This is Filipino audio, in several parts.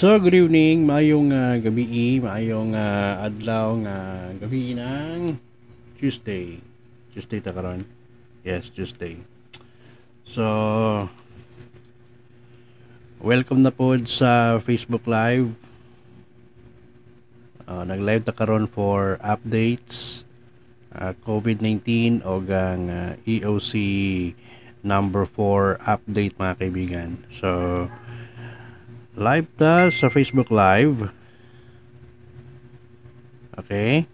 So, good evening, maayong uh, gabi, maayong uh, adlaw nga uh, gabi ng Tuesday. Tuesday ta karon. Yes, Tuesday. So, welcome na po sa Facebook Live. Uh, nag-live ta karon for updates uh, COVID-19 e o ang uh, EOC number 4 update mga kaibigan. So, live ta sa Facebook Live. Okay.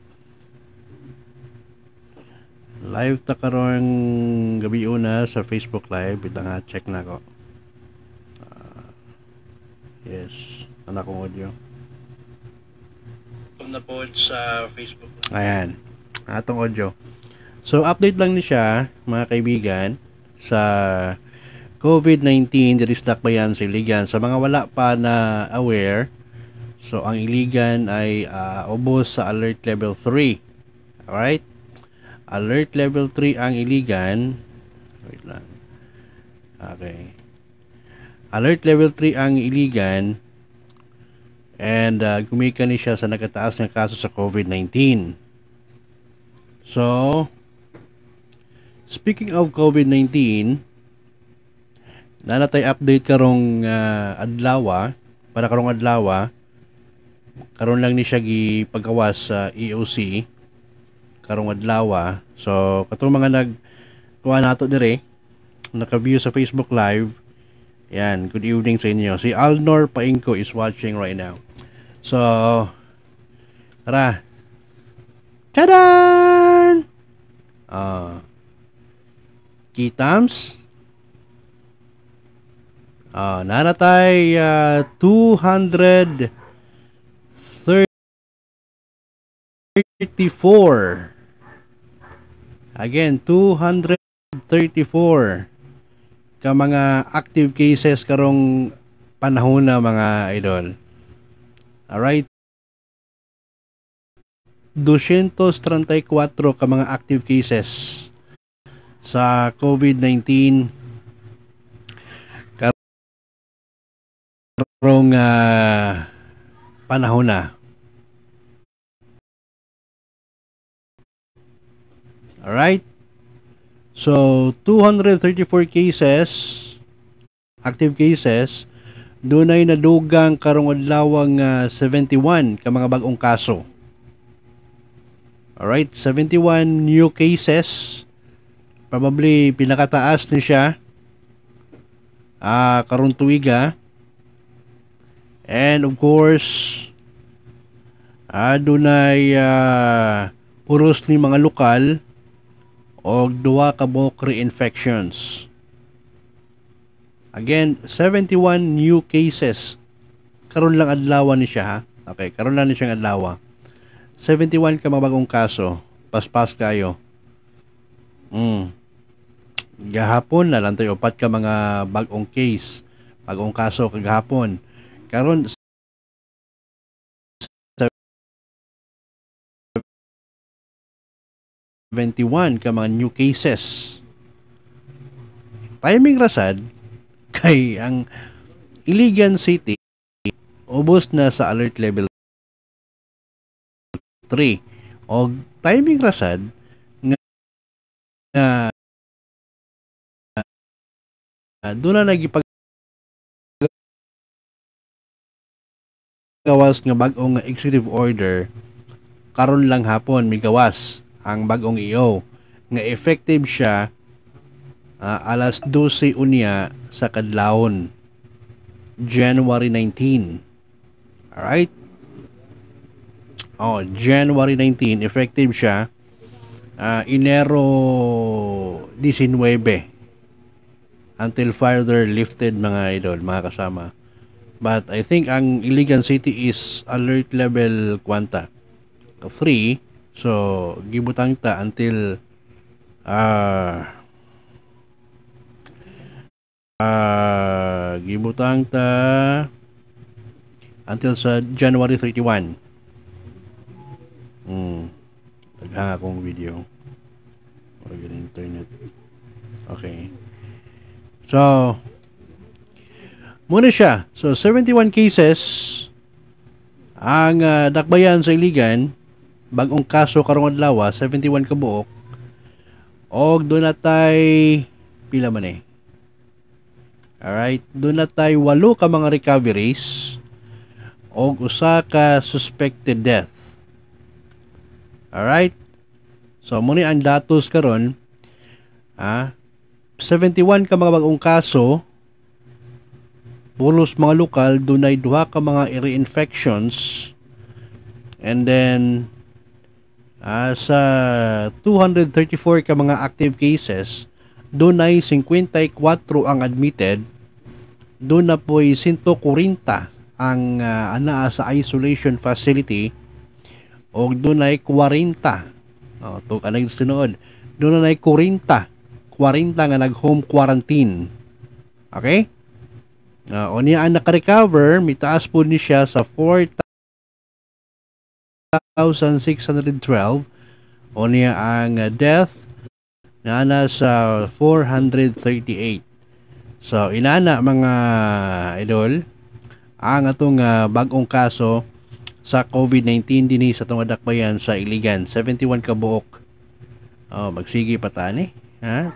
Live ta karong gabi una sa Facebook Live. Ito nga, check na ko. Uh, ah, yes. Ano akong audio? na po sa Facebook. Ayan. Atong audio. So, update lang ni siya, mga kaibigan, sa COVID-19 diristak ba yan sa Iligan? Sa mga wala pa na aware, so ang Iligan ay uh, ubos sa alert level 3. all right Alert level 3 ang Iligan. Wait lang. Okay. Alert level 3 ang Iligan and uh, gumika ni siya sa nagkataas ng kaso sa COVID-19. So, speaking of COVID-19, Nana tay update karong uh, ah, adlawa ah. para karong adlawa ah. karon lang ni siya gi pagkawas sa EOC karong adlawa. So katong mga nag kuha nato dire naka-view sa Facebook Live. Yan, good evening sa inyo. Si Alnor Painko is watching right now. So, tara. tada Uh, Kitams? Uh, nanatay uh, 234 Again, 234 ka mga active cases karong panahon na mga idol. Alright. 234 ka mga active cases sa COVID-19 wrong uh, ah, panahon na. Alright? So, 234 cases, active cases, doon ay nadugang karong adlawang uh, ah, 71 ka mga bagong kaso. Alright, 71 new cases. Probably pinakataas ni siya. Ah, uh, karon tuiga ah. And of course, uh, doon ay uh, puros ni mga lokal o duwa ka buhok reinfections. Again, 71 new cases. Karon lang adlaw ni siya ha. Okay, karon lang ni siyang adlaw. 71 ka mga bagong kaso. Paspas kayo. Mm. Gahapon na lang tayo upat ka mga bagong case. Bagong kaso kagahapon karon sa 21 ka mga new cases timing rasad kay ang Iligan City ubos na sa alert level 3 og timing rasad nga, na, uh, ah, doon na nagipag gawas nga bag-ong executive order karon lang hapon migawas ang bag-ong EO nga effective siya uh, alas 12 unya sa kadlawon January 19 all right oh January 19 effective siya uh, Enero 19 until further lifted mga idol mga kasama But I think ang Iligan City is alert level kwanta. 3. So, gibutang ta until uh, uh, gibutang ta until sa January 31. Mm. Naghang akong video. Or internet. Okay. So, muna siya. So, 71 cases ang uh, dakbayan sa Iligan. Bagong kaso karong adlaw 71 ah, kabuok. Og do natay pila man eh. Alright, do natay walo ka mga recoveries og usa ka suspected death. all right So muni ang datos karon ah 71 ka mga bagong kaso bulos mga lokal dunay duha ka mga reinfections and then uh, sa 234 ka mga active cases dunay 54 ang admitted doon na po'y 140 ang uh, anaa sa isolation facility o doon ay 40 oh, to kanang tinuod doon na ay 40 40 nga nag home quarantine okay Uh, niya ang nakarecover, mitaas po ni siya sa 4,612. O niya ang ah, death na sa 438. So, inana mga idol, ang atong uh, bagong kaso sa COVID-19 din eh, sa atong adakbayan sa Iligan, 71 kabuok. Oh, magsigi pa tani, ha?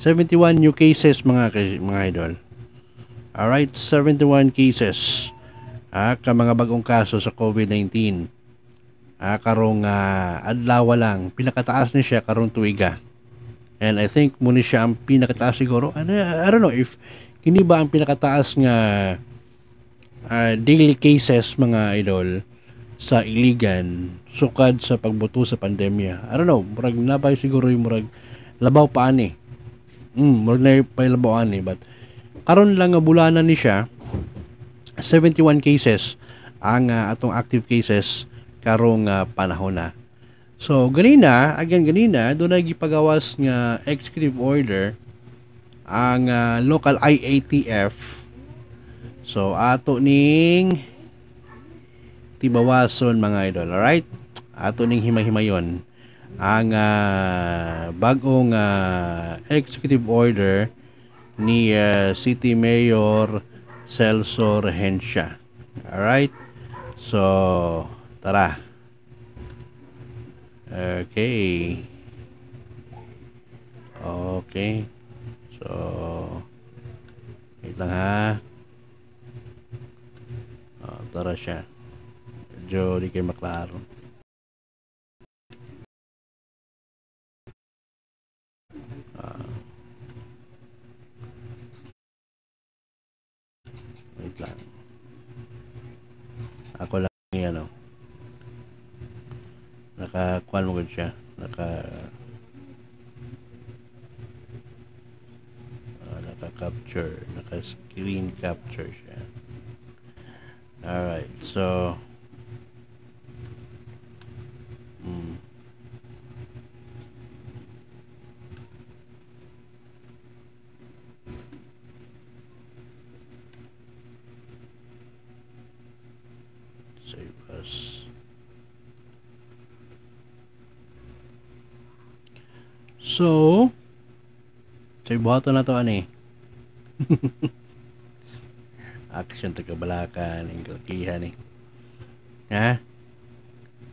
71 new cases mga mga idol. Alright, 71 cases. Ah, ka mga bagong kaso sa COVID-19. Ah, karong uh, adlaw lang, pinakataas ni siya karong tuiga. Ah. And I think muna siya ang pinakataas siguro. I, ah, I don't know if kini ba ang pinakataas nga uh, daily cases mga idol sa Iligan sukad sa pagbuto sa pandemya. I don't know, murag nabay siguro yung murag labaw pa ani. Mm, murag na pa labaw ani but aron lang nga bulana ni siya 71 cases ang uh, atong active cases karong uh, panahon na. So ganina, again ganina, do na gipagawas nga executive order ang uh, local IATF. So ato ning tibawason mga idol, all right? Ato ning himay-himayon ang uh, bagong uh, executive order ni uh, City Mayor Celso Regencia. Alright? So, tara. Okay. Okay. So, wait lang ha. O, oh, tara siya. Medyo di kayo maklaro. Wait lang. Ako lang yung ano. Naka-kuan mo siya. Naka... Uh, naka-capture. Naka-screen capture siya. Alright, so... mm. So, sa buhato na to ani. Action to kabalakan, ang kalakihan ni. Ha?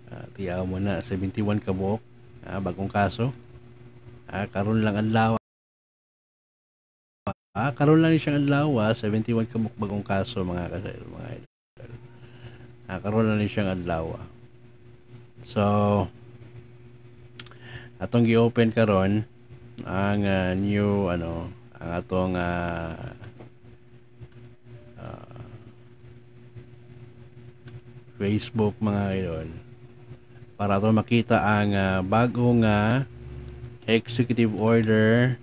Uh, tiyaw mo na, 71 kabuok. Ah, bagong kaso. Ah, karon lang ang lawa. Ah, karon lang siyang adlaw, 71 kabuk bagong kaso mga kasayro, mga idol. Ah, karon lang siyang adlaw. So, atong gi-open karon ang uh, new ano ang atong uh, uh, Facebook mga idol para to makita ang uh, bagong uh, executive order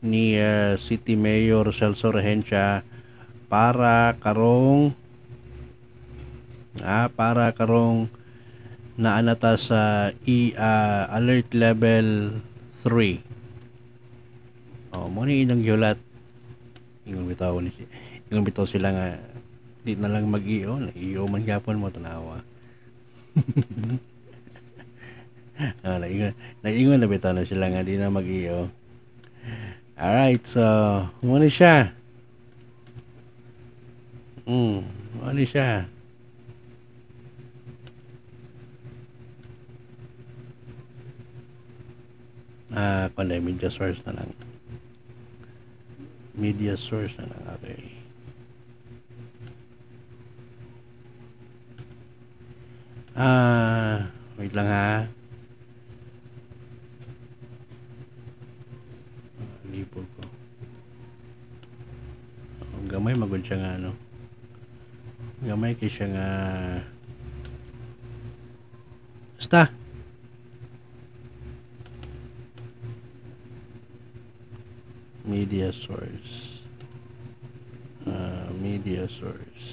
ni uh, City Mayor Celso Regencia para karong ah, para karong na anata sa e, uh, alert level 3 oh mo ni inang yulat ingon bitaw ni ingon bitaw sila nga di na lang mag iyo oh, na iyo oh, man gapon mo tanawa ah, naingon, naingon na bitaw na sila nga di na mag iyo oh. alright so mo ni siya mm mo ni siya ah, kundi media source na lang media source na lang okay ah wait lang ha lipo ko oh, gamay magod siya nga ano gamay kasi siya nga media source uh, media source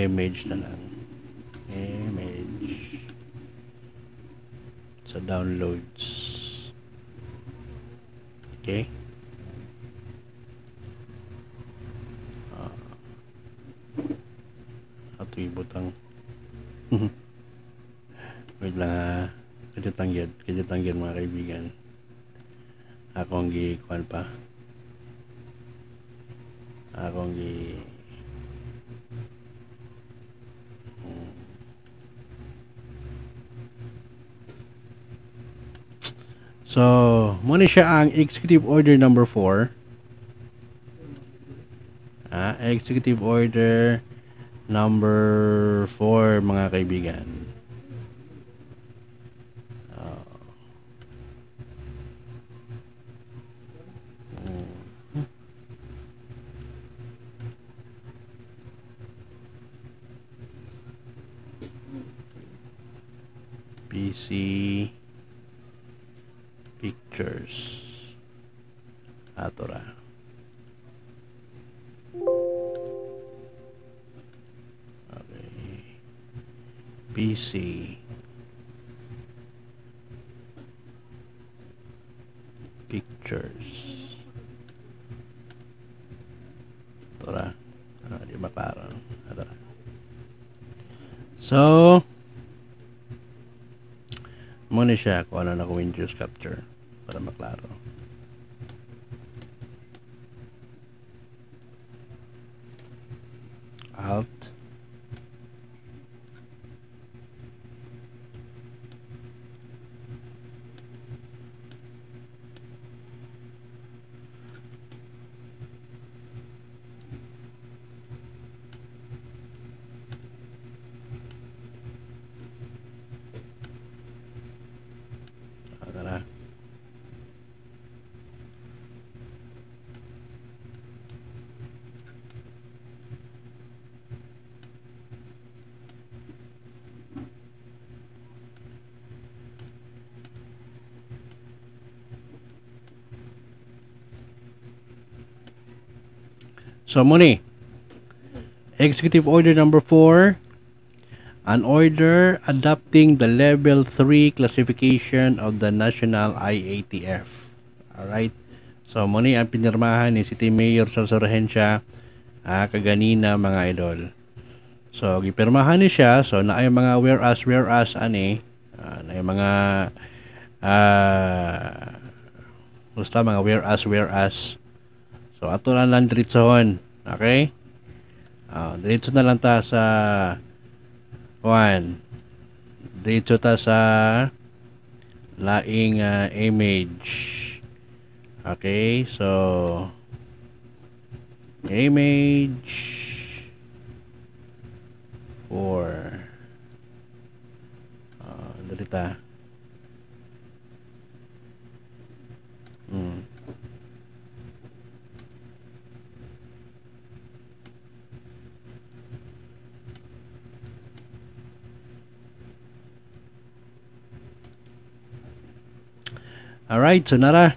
image na lang image sa downloads okay kuan pa akong gi So, muna siya ang executive order number 4. Ah, executive order number 4 mga kaibigan. siya kung ano na kung Windows capture. So muni, Executive Order Number 4, an order adopting the Level 3 classification of the National IATF. Alright? So muni ang pinirmahan ni City Mayor sa Sorhensya ah, kaganina mga idol. So gipirmahan ni siya so na ay mga whereas whereas ani uh, ah, na ay mga uh, ah, basta mga whereas whereas So, ato na lang diretsyon. Okay? Uh, diretso na lang ta sa 1. Diretso ta sa laing uh, image. Okay? So image for uh, ah, dalita. Hmm. All right, Sonara.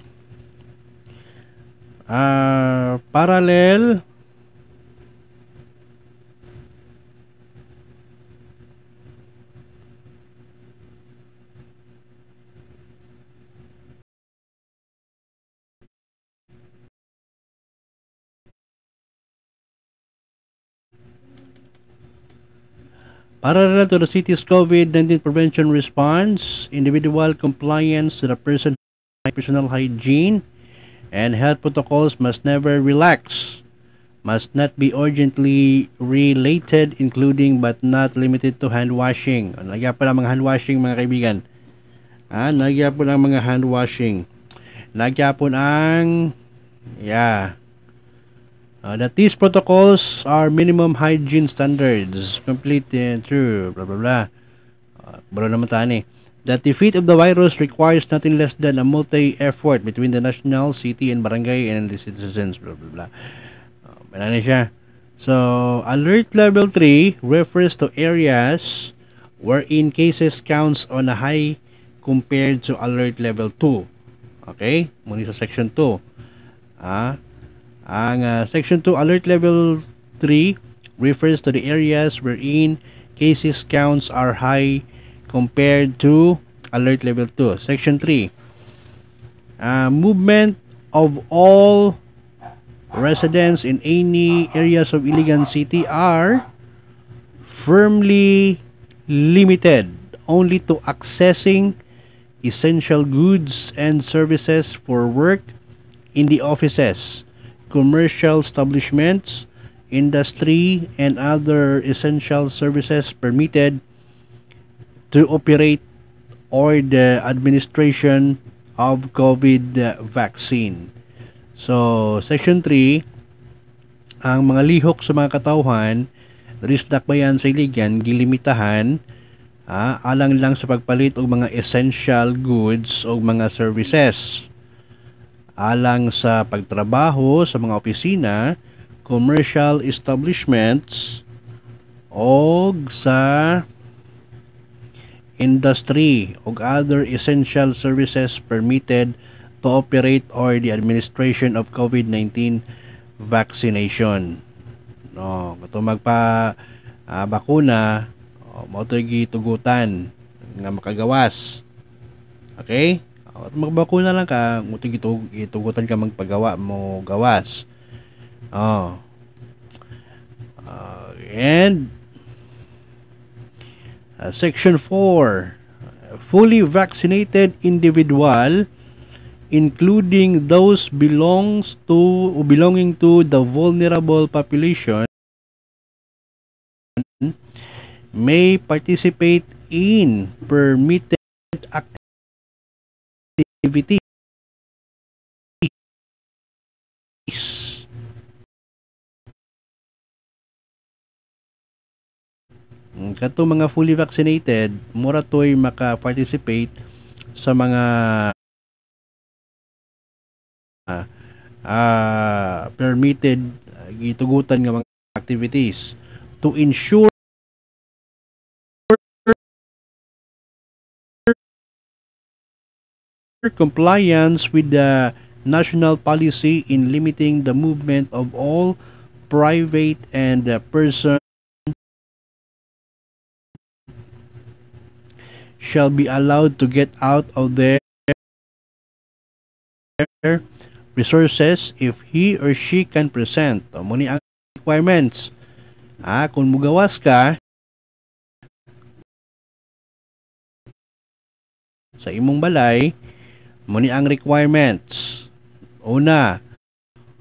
Uh, parallel. Parallel to the city's COVID-19 prevention response, individual compliance to the person personal hygiene and health protocols must never relax, must not be urgently related including but not limited to hand washing. Ah, nagya po ng mga hand washing mga kaibigan. Ah, nagya po ng mga hand washing. Nagya po ng, yeah. Uh, that these protocols are minimum hygiene standards. Complete and true. Blah, blah, blah. Uh, naman tani. eh. that defeat of the virus requires nothing less than a multi-effort between the national, city, and barangay and the citizens, blah, blah, blah. Uh, siya. So, alert level 3 refers to areas wherein cases counts on a high compared to alert level 2. Okay? Muli sa section 2. Uh, ang uh, section 2 alert level 3 refers to the areas wherein cases counts are high compared compared to alert level 2 section 3 uh, movement of all residents in any areas of Iligan City are firmly limited only to accessing essential goods and services for work in the offices, commercial establishments, industry, and other essential services permitted to operate or the administration of COVID vaccine. So, Section 3, ang mga lihok sa mga katauhan, risdakbayan sa iligan, gilimitahan, ah, alang lang sa pagpalit og mga essential goods o mga services. Alang sa pagtrabaho sa mga opisina, commercial establishments, o sa industry ug other essential services permitted to operate or the administration of COVID-19 vaccination. No, kato magpa uh, bakuna oh, mao gitugutan nga makagawas. Okay? At magbakuna lang ka, mutig itugutan ka magpagawa mo gawas. Oh. Uh, and Uh, section 4 fully vaccinated individual including those belongs to belonging to the vulnerable population may participate in permitted activities Mm, kato mga fully vaccinated, mura to'y maka-participate sa mga uh, uh, permitted uh, ah, gitugutan nga mga activities to ensure compliance with the national policy in limiting the movement of all private and uh, person shall be allowed to get out of their resources if he or she can present. Amo ni ang requirements. Ah, kung mugawas ka sa imong balay, mo ang requirements. Una,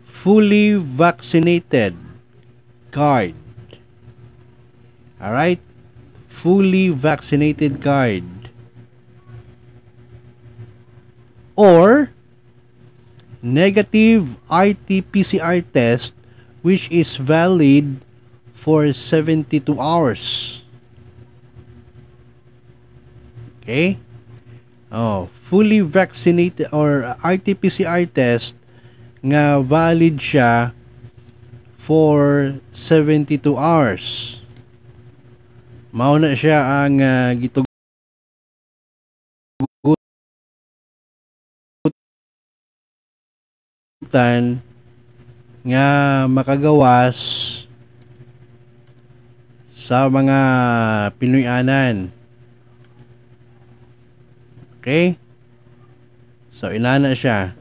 fully vaccinated card. Alright? fully vaccinated card. Or negative RT-PCR test which is valid for 72 hours. Okay? Oh, fully vaccinated or RT-PCR test nga valid siya for 72 hours mauna siya ang uh, ah, gitug tan nga makagawas sa mga Pinoy anan Okay? So, inana siya.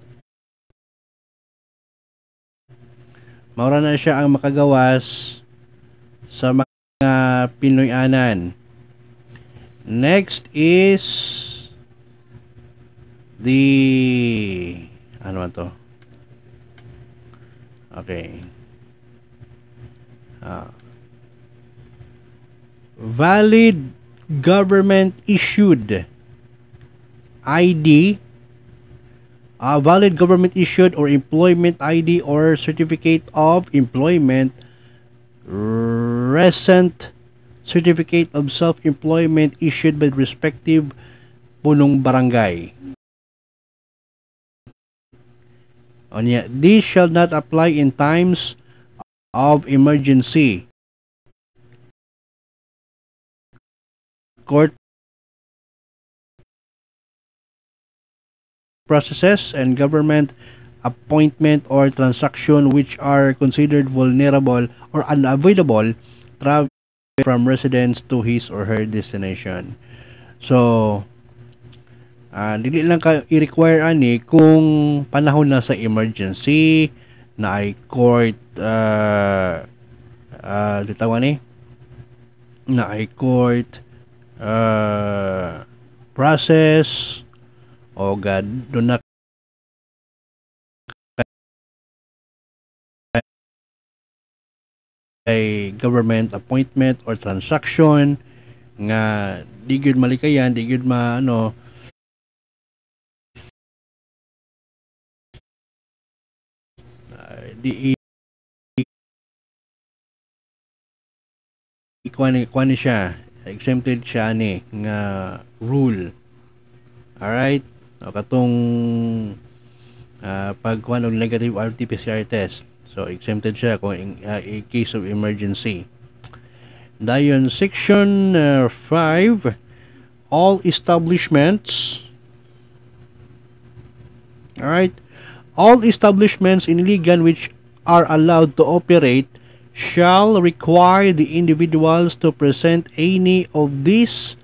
Maura na siya ang makagawas sa mga na Pinoyanan. Next is the ano to? Okay. Uh, valid government issued ID a valid government issued or employment ID or certificate of employment recent certificate of self-employment issued by respective punong barangay. These shall not apply in times of emergency. Court processes and government appointment or transaction which are considered vulnerable or unavoidable travel from residence to his or her destination. So, uh, dili lang ka i-require ani kung panahon na sa emergency na ay court uh, uh, tawag ni na ay court uh, process o god do na kay government appointment or transaction nga di gyud malikayan, di gyud maano uh, di kuan kuan siya exempted siya ni nga rule all right o katong uh, ah, pag kuan og negative RT-PCR test So, exempted siya kung in, uh, in case of emergency. Dayon, Section 5, uh, all establishments, alright, all establishments in Ligan which are allowed to operate shall require the individuals to present any of these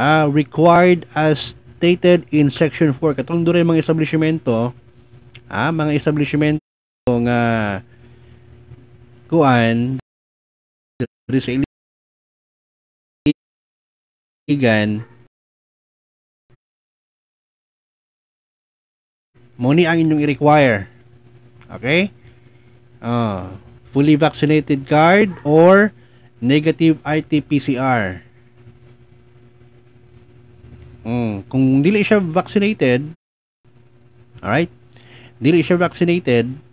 uh, required as stated in section 4. Katong doon mga establishmento, ah, mga establishment nga uh, kuan diri sa iligan mo ni ang inyong i-require okay uh, fully vaccinated card or negative RT-PCR mm, kung dili siya vaccinated alright dili siya vaccinated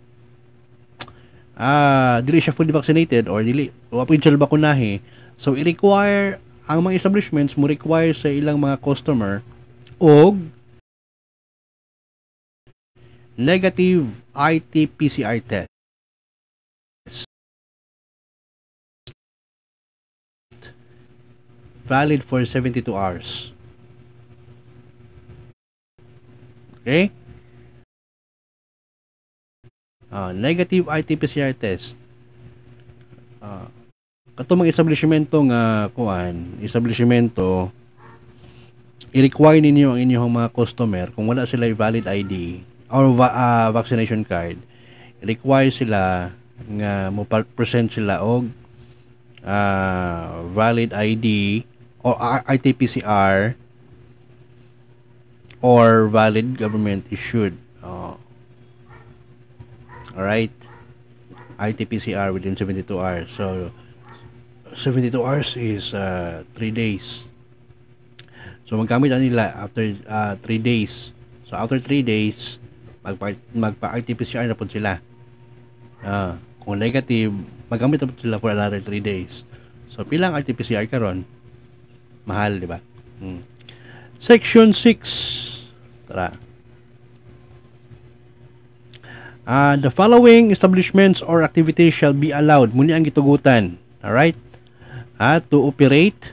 ah, dili siya fully vaccinated or dili wa pud bakunahi so i-require ang mga establishments mo require sa ilang mga customer og negative IT pcr test valid for 72 hours. Okay? uh, negative RT-PCR test uh, katong mga establishmento nga kuan establishmento i-require ninyo ang inyong mga customer kung wala sila valid ID or va- uh, vaccination card require sila nga mo present sila og uh, valid ID or RT-PCR or valid government issued uh, Alright? RT-PCR within 72 hours. So, 72 hours is uh, 3 days. So, magamit na nila after uh, 3 days. So, after 3 days, magpa, rt pcr na po sila. Uh, kung negative, magamit na po sila for another 3 days. So, pilang RT-PCR karon Mahal, di ba? Hmm. Section 6. Tara. Uh, the following establishments or activities shall be allowed muni ang gitugutan alright uh, to operate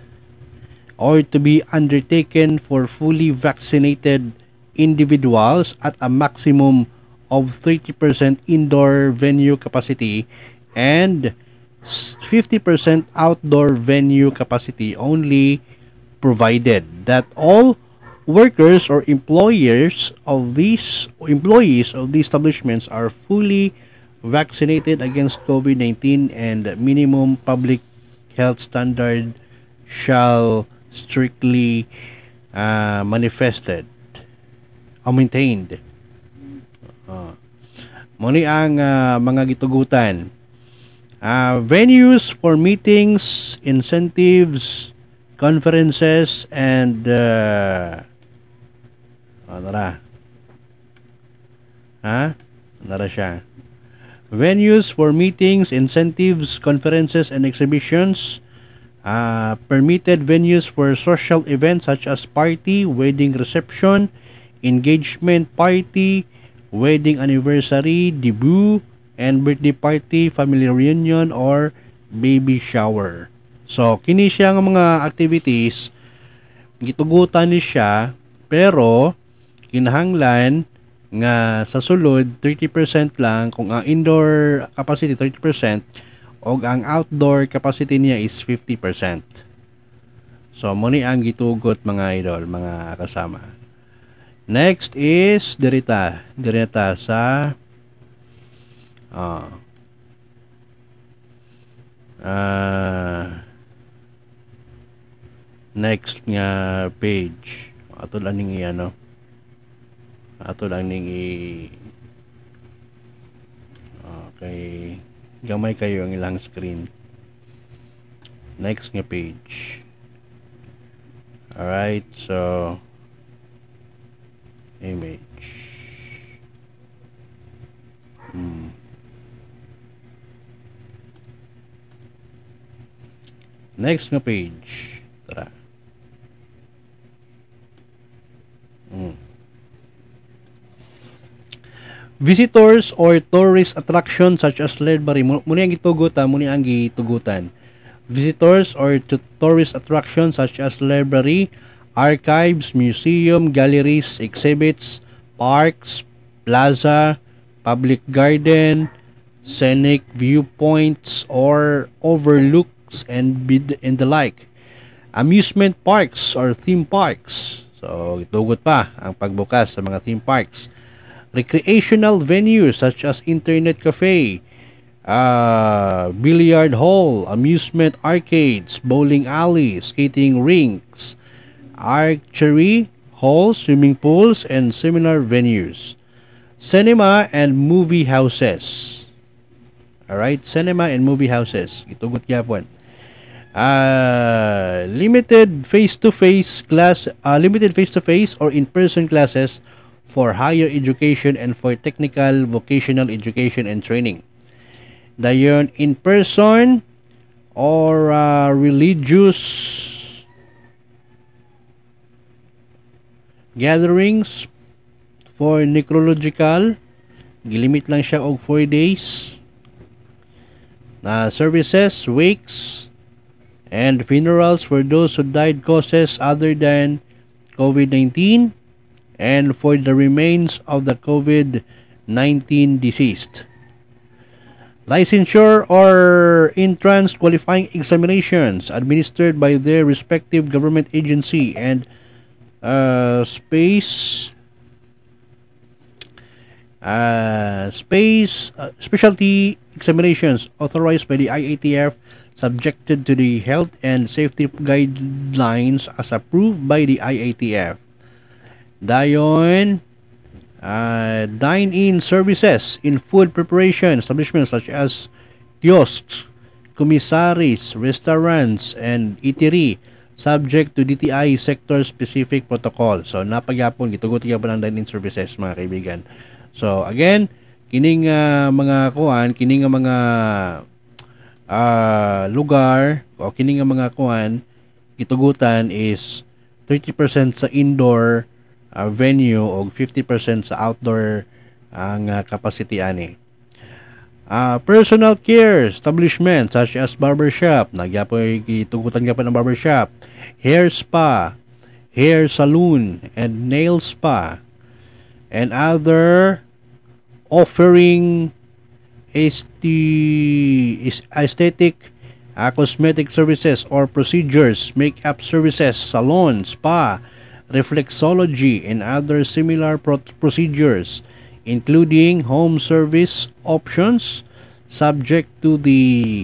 or to be undertaken for fully vaccinated individuals at a maximum of 30% indoor venue capacity and 50% outdoor venue capacity only provided that all workers or employers of these employees of these establishments are fully vaccinated against COVID-19 and minimum public health standard shall strictly uh, manifested o uh, maintained. Uh, muni ang uh, mga gitugutan. Uh, venues for meetings, incentives, conferences, and uh, o, oh, tara. Ha? Tara siya. Venues for meetings, incentives, conferences, and exhibitions. Uh, permitted venues for social events such as party, wedding reception, engagement party, wedding anniversary, debut, and birthday party, family reunion, or baby shower. So, kini siya ng mga activities, gitugutan ni siya, pero kinahanglan nga sa sulod 30% lang kung ang indoor capacity 30% og ang outdoor capacity niya is 50%. So muni ang gitugot mga idol, mga kasama. Next is derita, dirita sa uh, uh, next nga page. Ato lang ni ano ato lang ning i okay ah, gamay kayo ang ilang screen next nga page alright so image hmm next nga page tara hmm visitors or tourist attraction such as Ledbury muni ang gitugutan muni ang gitugutan visitors or to tourist attraction such as library archives museum galleries exhibits parks plaza public garden scenic viewpoints or overlooks and bid and the like amusement parks or theme parks so gitugot pa ang pagbukas sa mga theme parks recreational venues such as internet cafe, uh, billiard hall, amusement arcades, bowling alley, skating rinks, archery halls, swimming pools, and seminar venues, cinema and movie houses. Alright, cinema and movie houses. Itugot yapon. Uh, ah, limited face-to-face class, uh, limited face to -face or in-person classes for higher education and for technical vocational education and training. Dayon in person or uh, religious gatherings for necrological gilimit lang siya og 4 days na uh, services, wakes, and funerals for those who died causes other than COVID-19 and for the remains of the COVID-19 deceased. Licensure or entrance qualifying examinations administered by their respective government agency and uh, space uh, space uh, specialty examinations authorized by the IATF subjected to the health and safety guidelines as approved by the IATF. Dayon, uh, dine-in services in food preparation establishments such as kiosks, commissaries, restaurants, and eatery subject to DTI sector-specific protocol. So, napagyapon, gitugot ka ng dine-in services, mga kaibigan. So, again, kining uh, mga kuan, kining mga uh, lugar, o kining mga kuan, gitugutan is 30% sa indoor, uh, venue og 50% sa outdoor ang uh, capacity ani. Uh, personal care establishment such as barbershop, nagyapoy itugutan ka pa ng barbershop, hair spa, hair saloon, and nail spa, and other offering aesthetic uh, cosmetic services or procedures, makeup services, salon, spa, reflexology, and other similar pro procedures, including home service options subject to the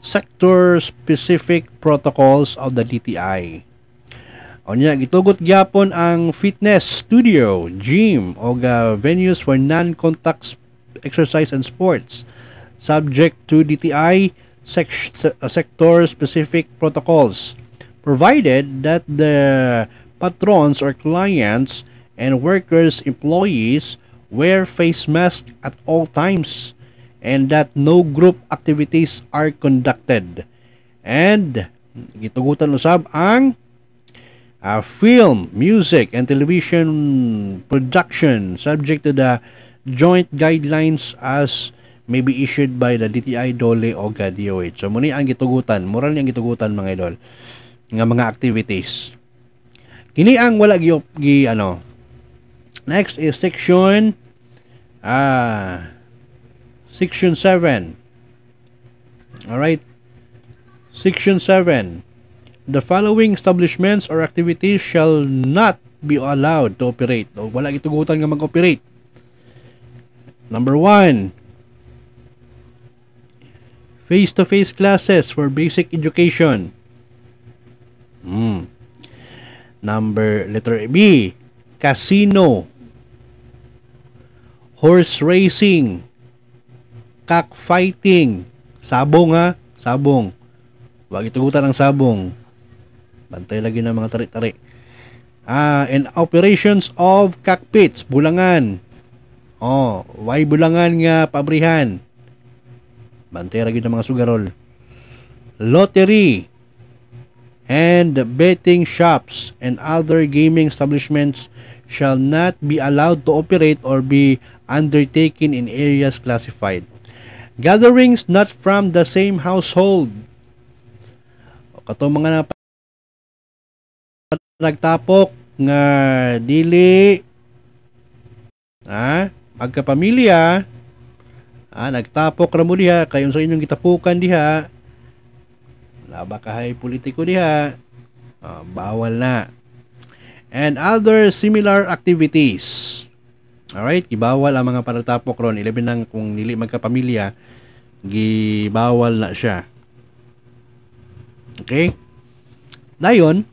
sector-specific protocols of the DTI. O niya, gitugot gyapon ang fitness studio, gym, o venues for non-contact exercise and sports subject to DTI uh, sector-specific protocols provided that the patrons or clients and workers' employees wear face masks at all times and that no group activities are conducted. And gitugutan usab ang uh, film, music, and television production subject to the joint guidelines as may be issued by the DTI, DOLE, o DOH. So, muni ang gitugutan. Mura niyang gitugutan, mga idol nga mga activities kini ang wala gyud gi ano next is section ah section 7 all right section 7 the following establishments or activities shall not be allowed to operate o wala gitugutan nga mag-operate number 1 face to -face classes for basic education Mm. Number letter B, casino, horse racing, cockfighting, sabong ha, sabong. Wag itugutan ang sabong. Bantay lagi ng mga tari-tari. Ah, and operations of cockpits, Bulangan. Oh, why Bulangan nga pabrihan? Bantay lagi ng mga sugarol. Lottery, and betting shops and other gaming establishments shall not be allowed to operate or be undertaken in areas classified. Gatherings not from the same household. Kato mga nagtapok nga dili ha, magkapamilya ha, ah, nagtapok ramuliha kayo sa inyong gitapukan diha Laba kahay politiko niya. Uh, ah, bawal na. And other similar activities. Alright, gibawal ang mga paratapok ron. Ilabi nang kung nili magkapamilya, gibawal na siya. Okay? Dayon,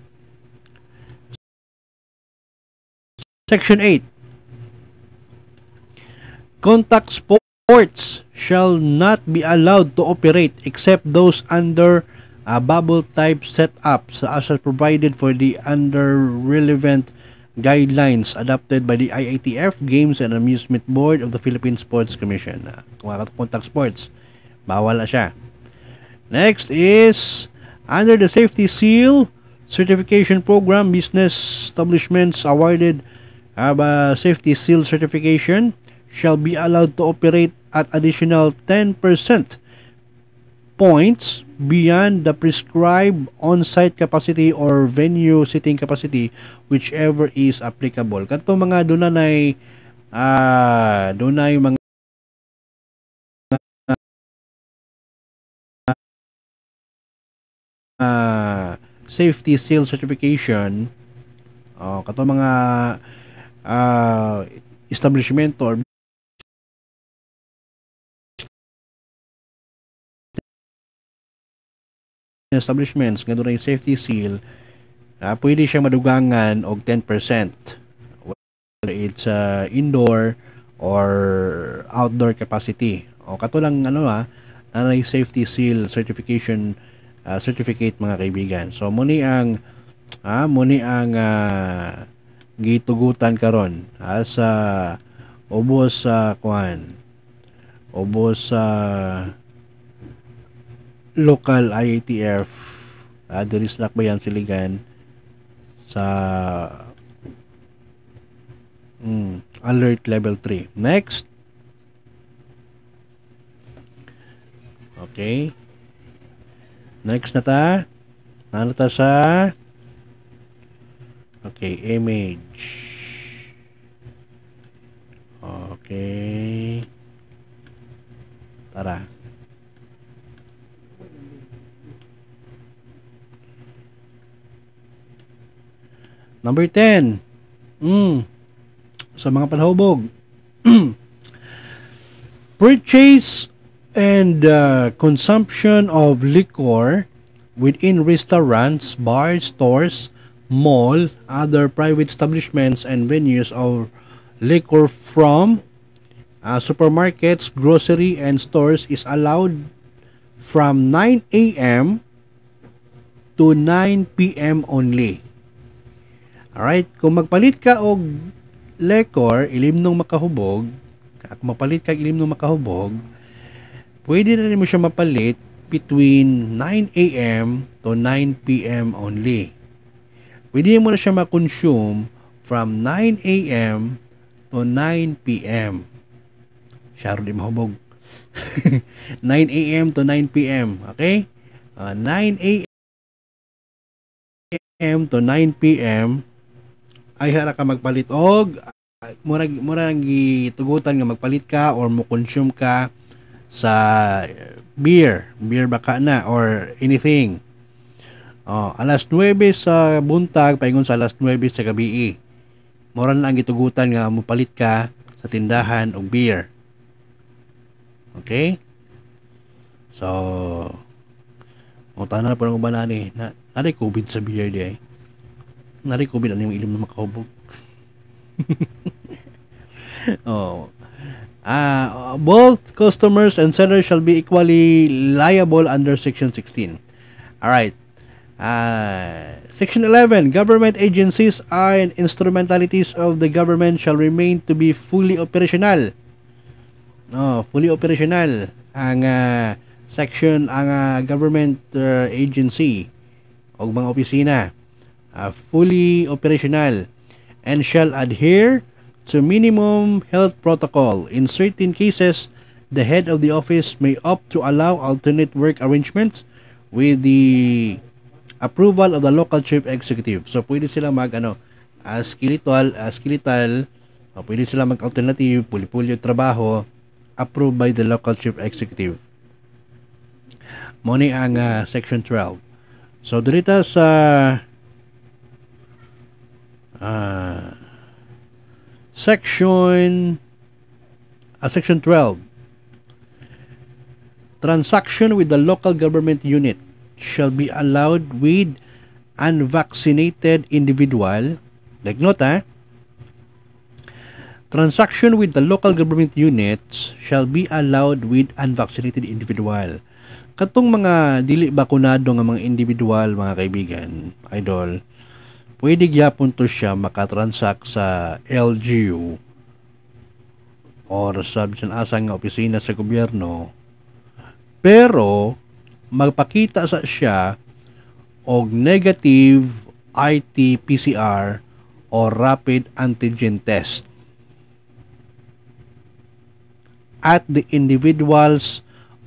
Section 8. Contact sports shall not be allowed to operate except those under a bubble type setup as provided for the under relevant guidelines adopted by the IATF Games and Amusement Board of the Philippine Sports Commission. Uh, sports, bawal na siya. Next is under the safety seal certification program business establishments awarded have ah, a safety seal certification shall be allowed to operate at additional 10% points beyond the prescribed on-site capacity or venue seating capacity whichever is applicable. Kanto mga dunay ah uh, dunay mga uh, safety seal certification oh, kato mga uh, establishment or na establishments nga dunay safety seal uh, pwede siya madugangan og 10% whether it's uh, indoor or outdoor capacity o katulang ano ha ah, na safety seal certification uh, certificate mga kaibigan so muni ang ha muni ang uh, gitugutan karon ha sa ubos sa uh, kuan ubos sa uh, local IATF uh, ah, Diris Lakbayan Siligan sa mm, alert level 3 next okay next na ta ano ta sa okay image okay tara Number 10. Mm, sa mga palahubog. Purchase and uh, consumption of liquor within restaurants, bars, stores, mall, other private establishments and venues of liquor from uh, supermarkets, grocery, and stores is allowed from 9 a.m. to 9 p.m. only. Alright, kung magpalit ka og lekor, ilim nung makahubog, kung magpalit ka ilim nung makahubog, pwede na rin mo siya mapalit between 9 a.m. to 9 p.m. only. Pwede mo na siya makonsume from 9 a.m. to 9 p.m. Siya rin mahubog. 9 a.m. to 9 p.m. Okay? Uh, 9 a.m. to 9 p.m ay hara ka magpalit og murag murag gitugutan nga magpalit ka or mo consume ka sa beer, beer baka na or anything. Oh, alas 9 sa buntag paingon sa alas 9 sa gabi. Mura na ang gitugutan nga mo palit ka sa tindahan og beer. Okay? So, mo tanan na po ng uban na ni. Na, COVID sa beer di ay. Eh. Nari ko bilang yung ilom na makahubog. oh. Ah, uh, both customers and sellers shall be equally liable under Section 16. All right. Uh, ah, Section 11 Government agencies and instrumentalities of the government shall remain to be fully operational. Oh, fully operational ang uh, section ang uh, government uh, agency o mga opisina uh, fully operational and shall adhere to minimum health protocol. In certain cases, the head of the office may opt to allow alternate work arrangements with the approval of the local chief executive. So, pwede sila mag, ano, uh, skeletal, uh, skeletal, uh, pwede sila mag-alternative, puli-puli trabaho, approved by the local chief executive. Money ang uh, section 12. So, dito sa uh, Uh, section uh, Section 12 Transaction with the local government unit shall be allowed with unvaccinated individual like note ah Transaction with the local government units shall be allowed with unvaccinated individual. Katong mga dili bakunado nga mga individual, mga kaibigan, idol, pwede gyapon to siya makatransact sa LGU or sa asang nga opisina sa gobyerno pero magpakita sa siya og negative IT pcr or rapid antigen test at the individual's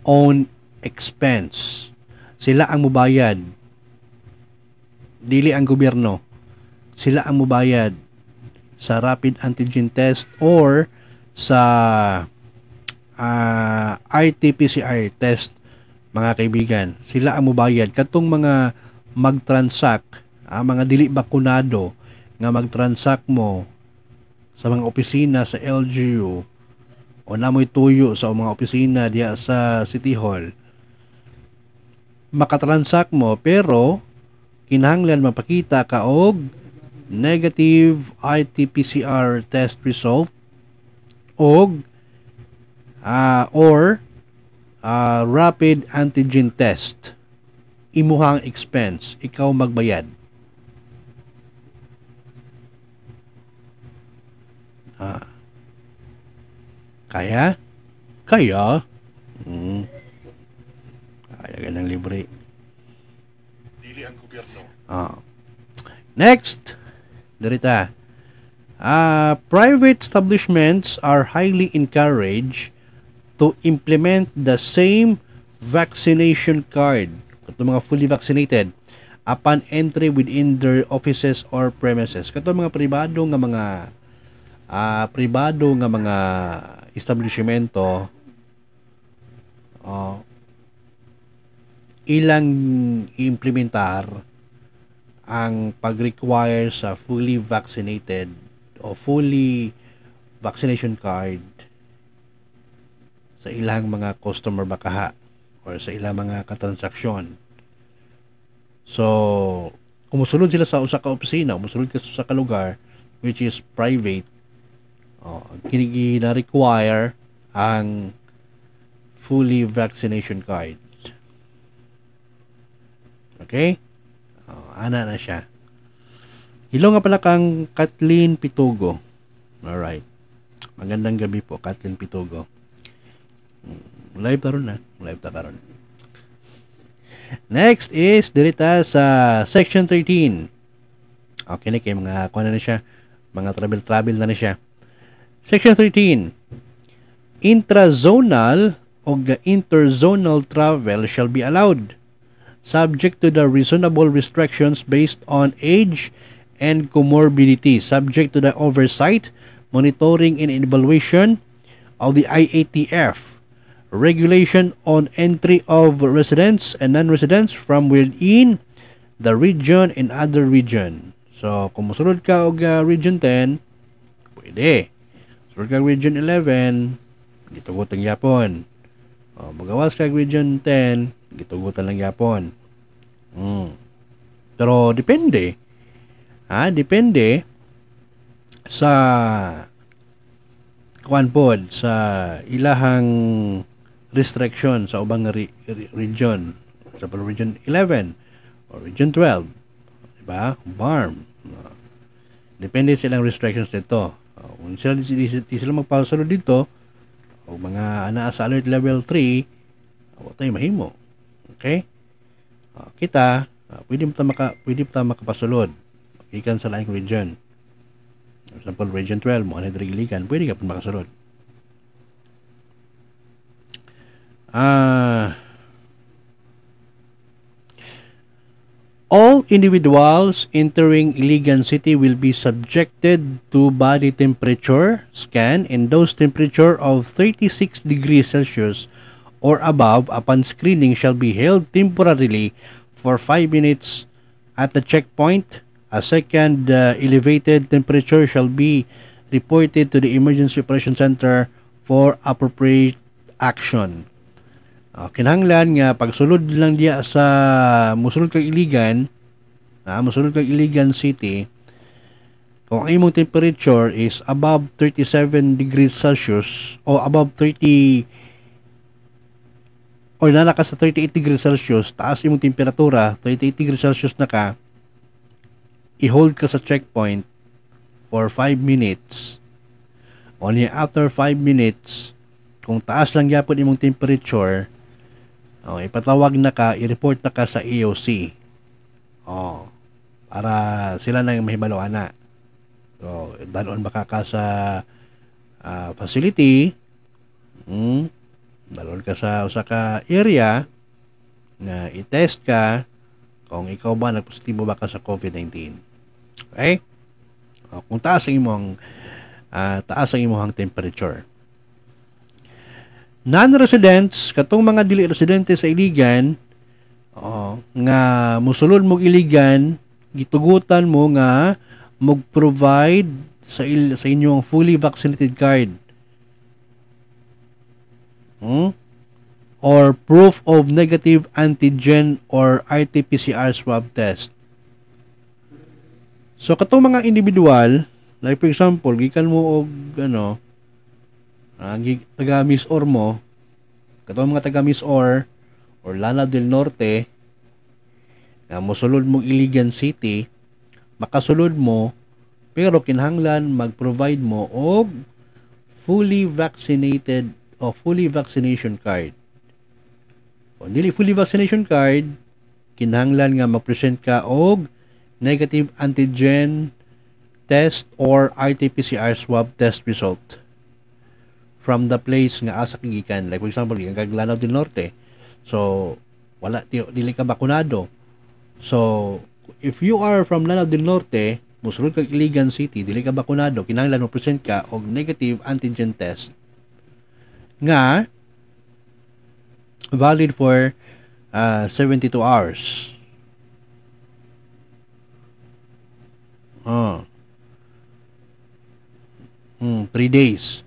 own expense. Sila ang mubayad. Dili ang gobyerno sila ang mubayad sa rapid antigen test or sa uh, ah, RT-PCR test mga kaibigan. Sila ang mubayad. Katong mga mag-transact, ang ah, mga dili bakunado nga mag-transact mo sa mga opisina sa LGU o namoy tuyo sa mga opisina diya sa City Hall makatransact mo pero kinahanglan mapakita ka og negative RT-PCR test result og uh, or uh, rapid antigen test imuhang expense ikaw magbayad ah. kaya kaya mm. kaya ganang libre dili ang gobyerno ah. next Derita. Uh, private establishments are highly encouraged to implement the same vaccination card to mga fully vaccinated upon entry within their offices or premises. Kato mga pribado nga mga uh, pribado nga mga establishmento uh, ilang implementar ang pag-require sa fully vaccinated o fully vaccination card sa ilang mga customer bakaha or sa ilang mga katransaksyon. So, umusulod sila sa usa ka opisina, umusulod ka sa usa ka lugar which is private. Oh, kinigina require ang fully vaccination card. Okay? ana na siya. Hello nga pala kang Kathleen Pitugo. Alright. Magandang gabi po, Kathleen Pitugo. Mm, live karon na. Live ta karon. Next is dirita sa section 13. Okay na kay eh, mga kuno ano na siya. Mga travel travel na na siya. Section 13. Intrazonal o interzonal travel shall be allowed subject to the reasonable restrictions based on age and comorbidity, subject to the oversight, monitoring, and evaluation of the IATF, regulation on entry of residents and non-residents from within the region and other region. So, kung musulod ka og uh, region 10, pwede. Musulod ka region 11, dito ko tingyapon. Oh, magawas ka region 10, Gitugutan lang yapon. Mm. Pero depende. Ha, depende sa kuan pod sa ilahang restriction sa ubang re- re- region sa region 11 or region 12 di ba barm Depende sa ilang restrictions dito uh, kung sila di, di, sila magpasunod dito o mga ana sa alert level 3 wa tayo mahimo Okay? Uh, kita, uh, pwede mo ta maka pwede mo ta makapasulod. Ikan sa laing region. For example, region 12 mo anay ikan, pwede ka pud makasulod. Ah uh, All individuals entering Iligan City will be subjected to body temperature scan and those temperature of 36 degrees Celsius or above upon screening shall be held temporarily for 5 minutes at the checkpoint. A second uh, elevated temperature shall be reported to the Emergency Operation Center for appropriate action. Uh, kinahanglan nga pagsulod lang diya sa musulod kag Iligan, uh, musulod kag Iligan City, kung ang imong temperature is above 37 degrees Celsius o above 30 o nalaka sa 38 degrees Celsius, taas imong temperatura, 38 degrees Celsius na ka, i-hold ka sa checkpoint for 5 minutes. Only after 5 minutes, kung taas lang yapon imong temperature, oh, ipatawag na ka, i-report na ka sa EOC. Oh, para sila nang mahimalo na. So, oh, dalon baka ka sa uh, facility. Mm, balon ka sa usa ka area na i-test ka kung ikaw ba nagpositibo ba ka sa COVID-19 okay o, kung taas ang imong uh, taas ang imong temperature non-residents katong mga dili residente sa Iligan o, nga musulod mo Iligan gitugutan mo nga mag-provide sa, il- sa inyong fully vaccinated card hmm? or proof of negative antigen or RT-PCR swab test. So katong mga individual, like for example, gikan mo og ano, uh, taga Miss Or mo, katong mga taga Miss Or or Lana del Norte na mosulod mo Iligan City, makasulod mo pero kinahanglan mag-provide mo og fully vaccinated of fully vaccination card. Kung dili fully vaccination card, kinahanglan nga mag-present ka og negative antigen test or RT-PCR swab test result from the place nga asa gikan. Like for example, gikan kag Lanao Norte. So, wala dili ka bakunado. So, if you are from Lanao del Norte, musulod kag Iligan City, dili ka bakunado, kinahanglan mo present ka og negative antigen test nga valid for uh, 72 hours. Oh. Mm, 3 days.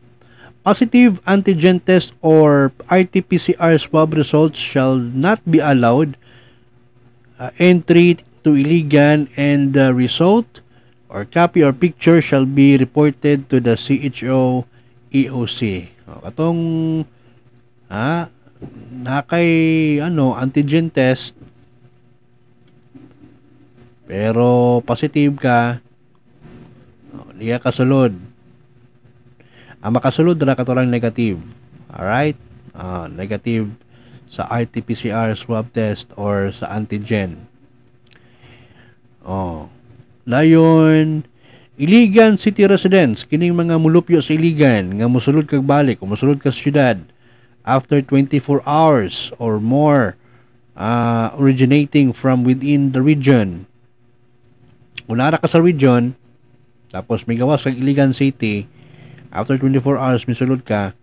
Positive antigen test or RT-PCR swab results shall not be allowed uh, entry to Iligan and the result or copy or picture shall be reported to the CHO EOC. Oh, katong ha nakay ano antigen test pero positive ka oh, niya kasulod ang makasulod na katulang negative alright uh, negative sa RT-PCR swab test or sa antigen oh layon Iligan City residents kining mga mulupyo sa Iligan nga mosulod kag balik o mosulod ka siyudad after 24 hours or more uh, originating from within the region. Una ra ka sa region tapos may gawas kag Iligan City after 24 hours misulod ka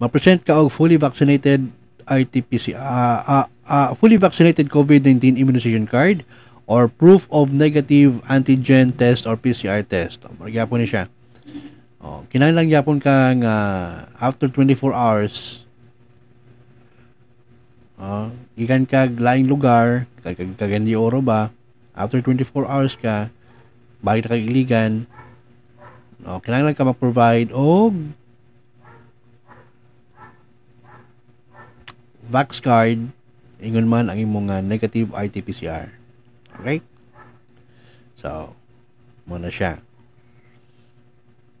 ma-present ka og fully vaccinated RT-PCR uh, ah, uh, ah, uh, fully vaccinated COVID-19 immunization card or proof of negative antigen test or PCR test. Oh, magyapon ni siya. Oh, kinahanglan gyapon ka nga uh, after 24 hours uh, gikan ka lain lugar kag kagandi oro ba after 24 hours ka balik ka iligan Oh, kinahanglan ka mag-provide og vax card ingon man ang imong ah, negative RT-PCR Okay? So, muna siya.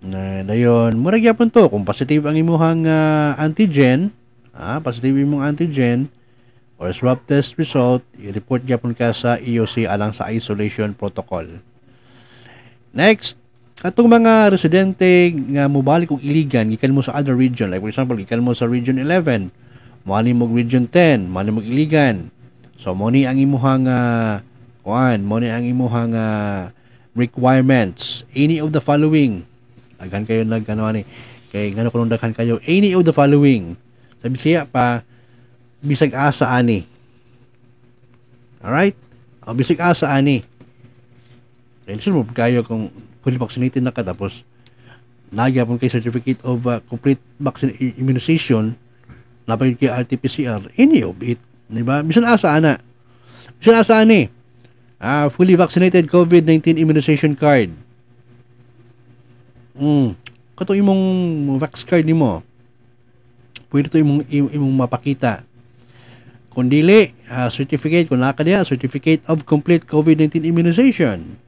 Na dayon, murag yapon to kung positive ang imuhang uh, antigen, ah, positive imong antigen or swab test result, i-report yapon ka sa EOC alang sa isolation protocol. Next, atong mga residente nga mobalik og iligan gikan mo sa other region, like for example, gikan mo sa region 11, moani mo region 10, moani mo iligan. So mo ni ang imuhang uh, kuan mo ni ang imuhang uh, requirements any of the following daghan kayo nag ano ani kay ngano kuno daghan kayo any of the following sabi siya pa bisag asa ani All right? o bisag asa ani kay mo kayo kung fully vaccinated na ka tapos nagyapon kay certificate of uh, complete vaccine immunization napagid kay RT-PCR any of it di ba bisan asa ana bisan asa ani uh, fully vaccinated COVID-19 immunization card. Mm. Kato imong vax card nimo. Pwede to imong imong mapakita. Kung dili, uh, certificate kung naka niya, certificate of complete COVID-19 immunization.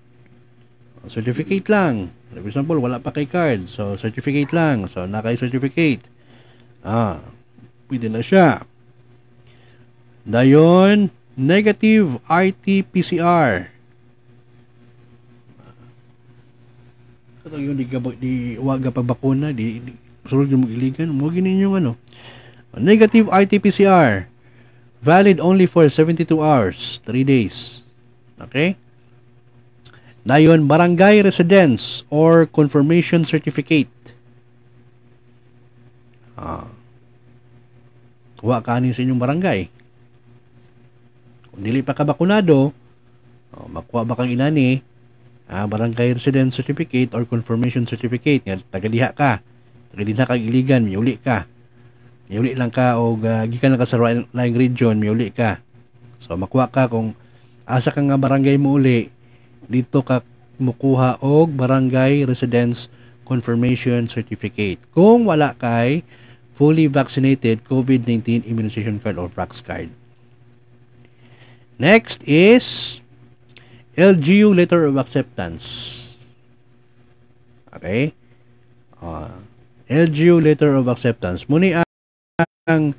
Certificate lang. For example, wala pa kay card. So, certificate lang. So, naka certificate. Ah, pwede na siya. Dayon, negative RT-PCR. Kato yung di, gabak, di waga pagbakuna, di, di sulod yung mag-iligan, huwag yun yung ano. Negative RT-PCR. Valid only for 72 hours, 3 days. Okay? Dayon, barangay residence or confirmation certificate. Ah. Kuha ka sa inyong barangay kung dili pa ka bakunado, oh, makuha ba kang inani, ah, barangay residence certificate or confirmation certificate, nga tagaliha ka, tagaliha ka iligan, miuli ka. Miuli lang ka o uh, gikan lang ka sa lying region, miuli ka. So makuha ka kung asa ka nga barangay mo uli, dito ka mukuha og barangay residence confirmation certificate. Kung wala kay fully vaccinated COVID-19 immunization card or vax card. Next is LGU letter of acceptance. Okay? Uh, ah, LGU letter of acceptance. Muni ang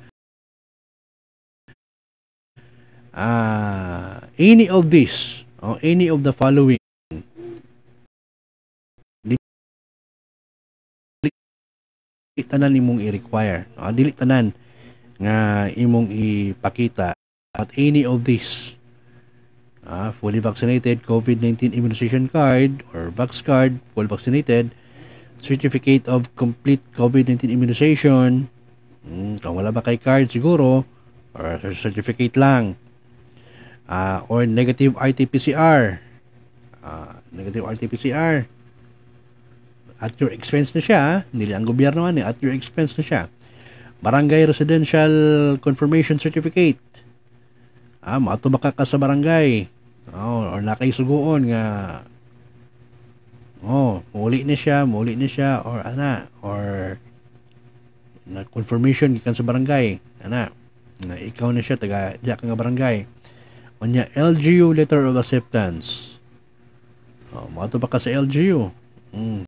uh, any of this or any of the following delete tanan imong i-require. Uh, delete tanan nga imong ipakita at any of these. Uh, fully vaccinated, COVID-19 immunization card or vax card, fully vaccinated, certificate of complete COVID-19 immunization, hmm, kung wala ba kay card siguro, or certificate lang, uh, or negative RT-PCR, uh, ah, negative RT-PCR, at your expense na siya, nili ang gobyerno ano, at your expense na siya, barangay residential confirmation certificate, ah, maato baka ka sa barangay oh, or nakay suguon nga oh muli ni siya muli ni siya or ana or na confirmation gikan sa barangay ana na ikaw na siya taga diya ka nga barangay unya LGU letter of acceptance oh, maato baka sa LGU mm.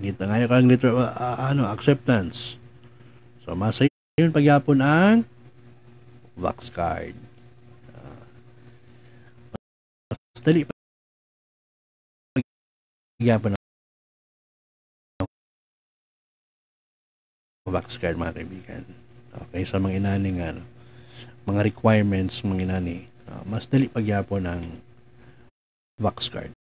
Nita ngayon kang letter uh, ano acceptance so masayon pagyapon ang Vax card. Uh, ah. mas dali pa pagyapan ng Vax card mga kaibigan. Okay, sa mga inani nga, mga requirements mga inani, ah, mas dali pagyapon ng Vax card.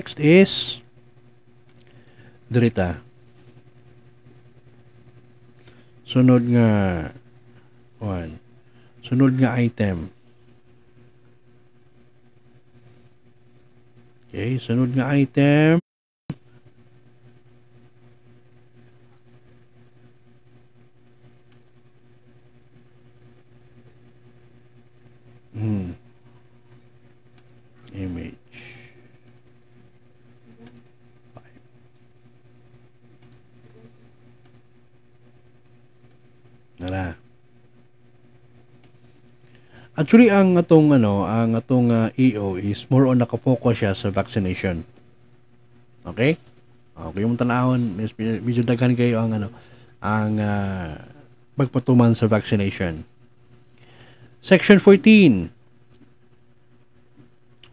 Next is Drita. Sunod nga one. Sunod nga item. Okay, sunod nga item. Hmm. Image. Nara. Actually, ang atong ano, ang atong uh, ah, EO is more on nakafocus siya sa vaccination. Okay? Okay, yung tanahon, medyo daghan kayo ang ano, ang uh, ah, pagpatuman sa vaccination. Section 14.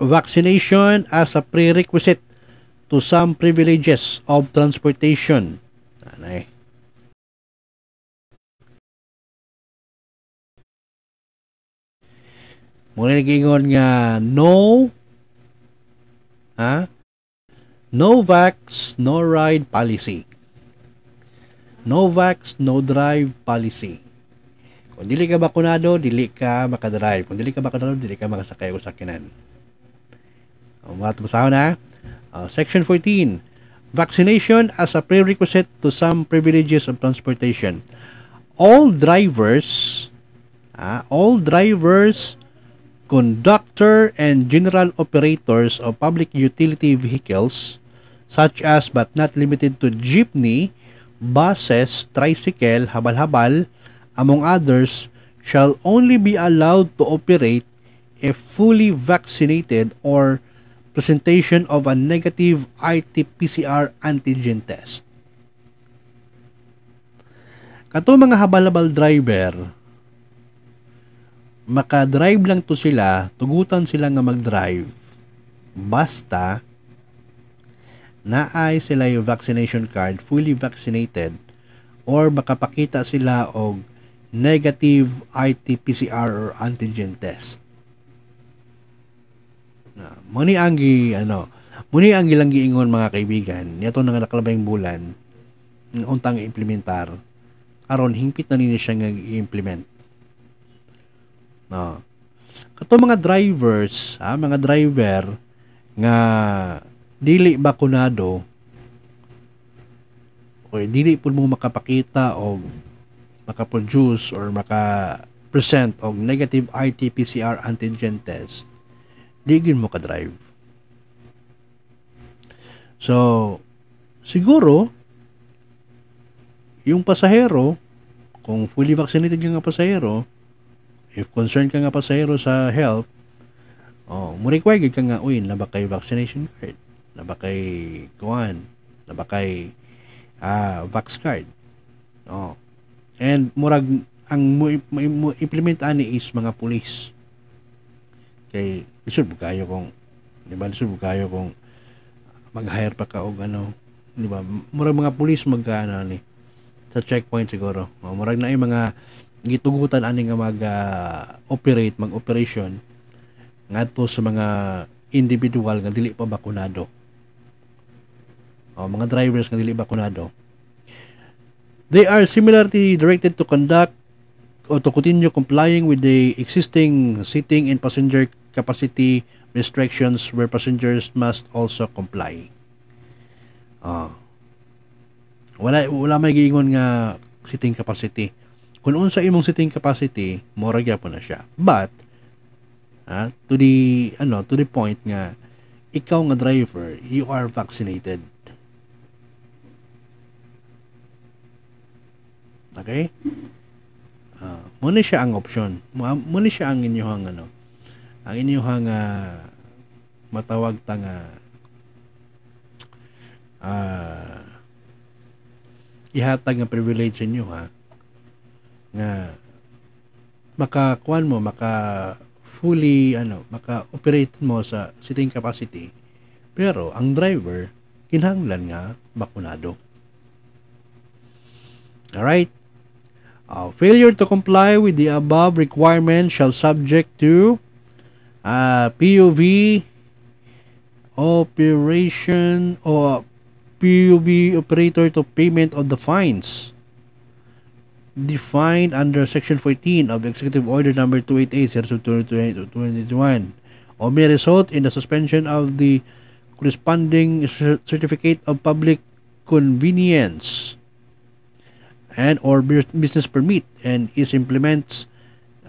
Vaccination as a prerequisite to some privileges of transportation. Ano eh? Muna nagingon nga, no, ha? No vax, no ride policy. No vax, no drive policy. Kung dili ka bakunado, dili ka makadrive. Kung dili ka bakunado, dili ka makasakay o sakinan. Ang mga tumasaw na. Uh, ah, section 14. Vaccination as a prerequisite to some privileges of transportation. All drivers, uh, all drivers conductor and general operators of public utility vehicles such as but not limited to jeepney, buses, tricycle, habal-habal, among others, shall only be allowed to operate if fully vaccinated or presentation of a negative RT-PCR antigen test. Kato mga habal-habal driver, maka-drive lang to sila, tugutan sila nga mag-drive. Basta naay sila yung vaccination card, fully vaccinated, or makapakita sila og negative RT-PCR or antigen test. Na, muni ang gi, ano, muni ang gilang giingon mga kaibigan, nito na nga nakalabayng bulan, untang implementar, aron hingpit na nini siya nga i-implement No. Kato mga drivers, ha, mga driver nga dili bakunado o dili pud mo makapakita og makaproduce or maka present og negative RT-PCR antigen test, di gyud mo ka-drive. So, siguro yung pasahero kung fully vaccinated yung pasahero If concerned ka nga pasahero sa health, oh, mo require ka nga uin na ba kay vaccination card, na ba kay kuan, na ba kay ah, vax card. Oh. And murag ang mo, mo implement ani is mga pulis. Kay lisod kayo kung di ba lisod kayo kung mag-hire pa ka og ano, di ba? Murag mga pulis magkaano ni sa checkpoint siguro. Oh, Murag na yung mga gitugutan ani nga mag uh, operate mag operation ngadto sa mga individual nga dili pa bakunado o mga drivers nga dili bakunado they are similarly directed to conduct or to continue complying with the existing seating and passenger capacity restrictions where passengers must also comply. Ah. Wala wala may giingon nga seating capacity. Kung unsa imong sitting capacity, mura gyapon na siya. But ah, to the ano, to the point nga ikaw nga driver, you are vaccinated. Okay? Uh, ah, ni siya ang option. mo, ni siya ang inyuhang ano. Ang inyuhang uh, ah, matawag ta nga uh, ihatag nga privilege ninyo ha nga makakuan mo maka fully ano maka-operate mo sa sitting capacity pero ang driver kinahanglan nga bakunado all right uh, failure to comply with the above requirement shall subject to uh, POV operation or PUB operator to payment of the fines defined under Section 14 of Executive Order Number 288-2021 or may result in the suspension of the corresponding certificate of public convenience and or business permit and is implements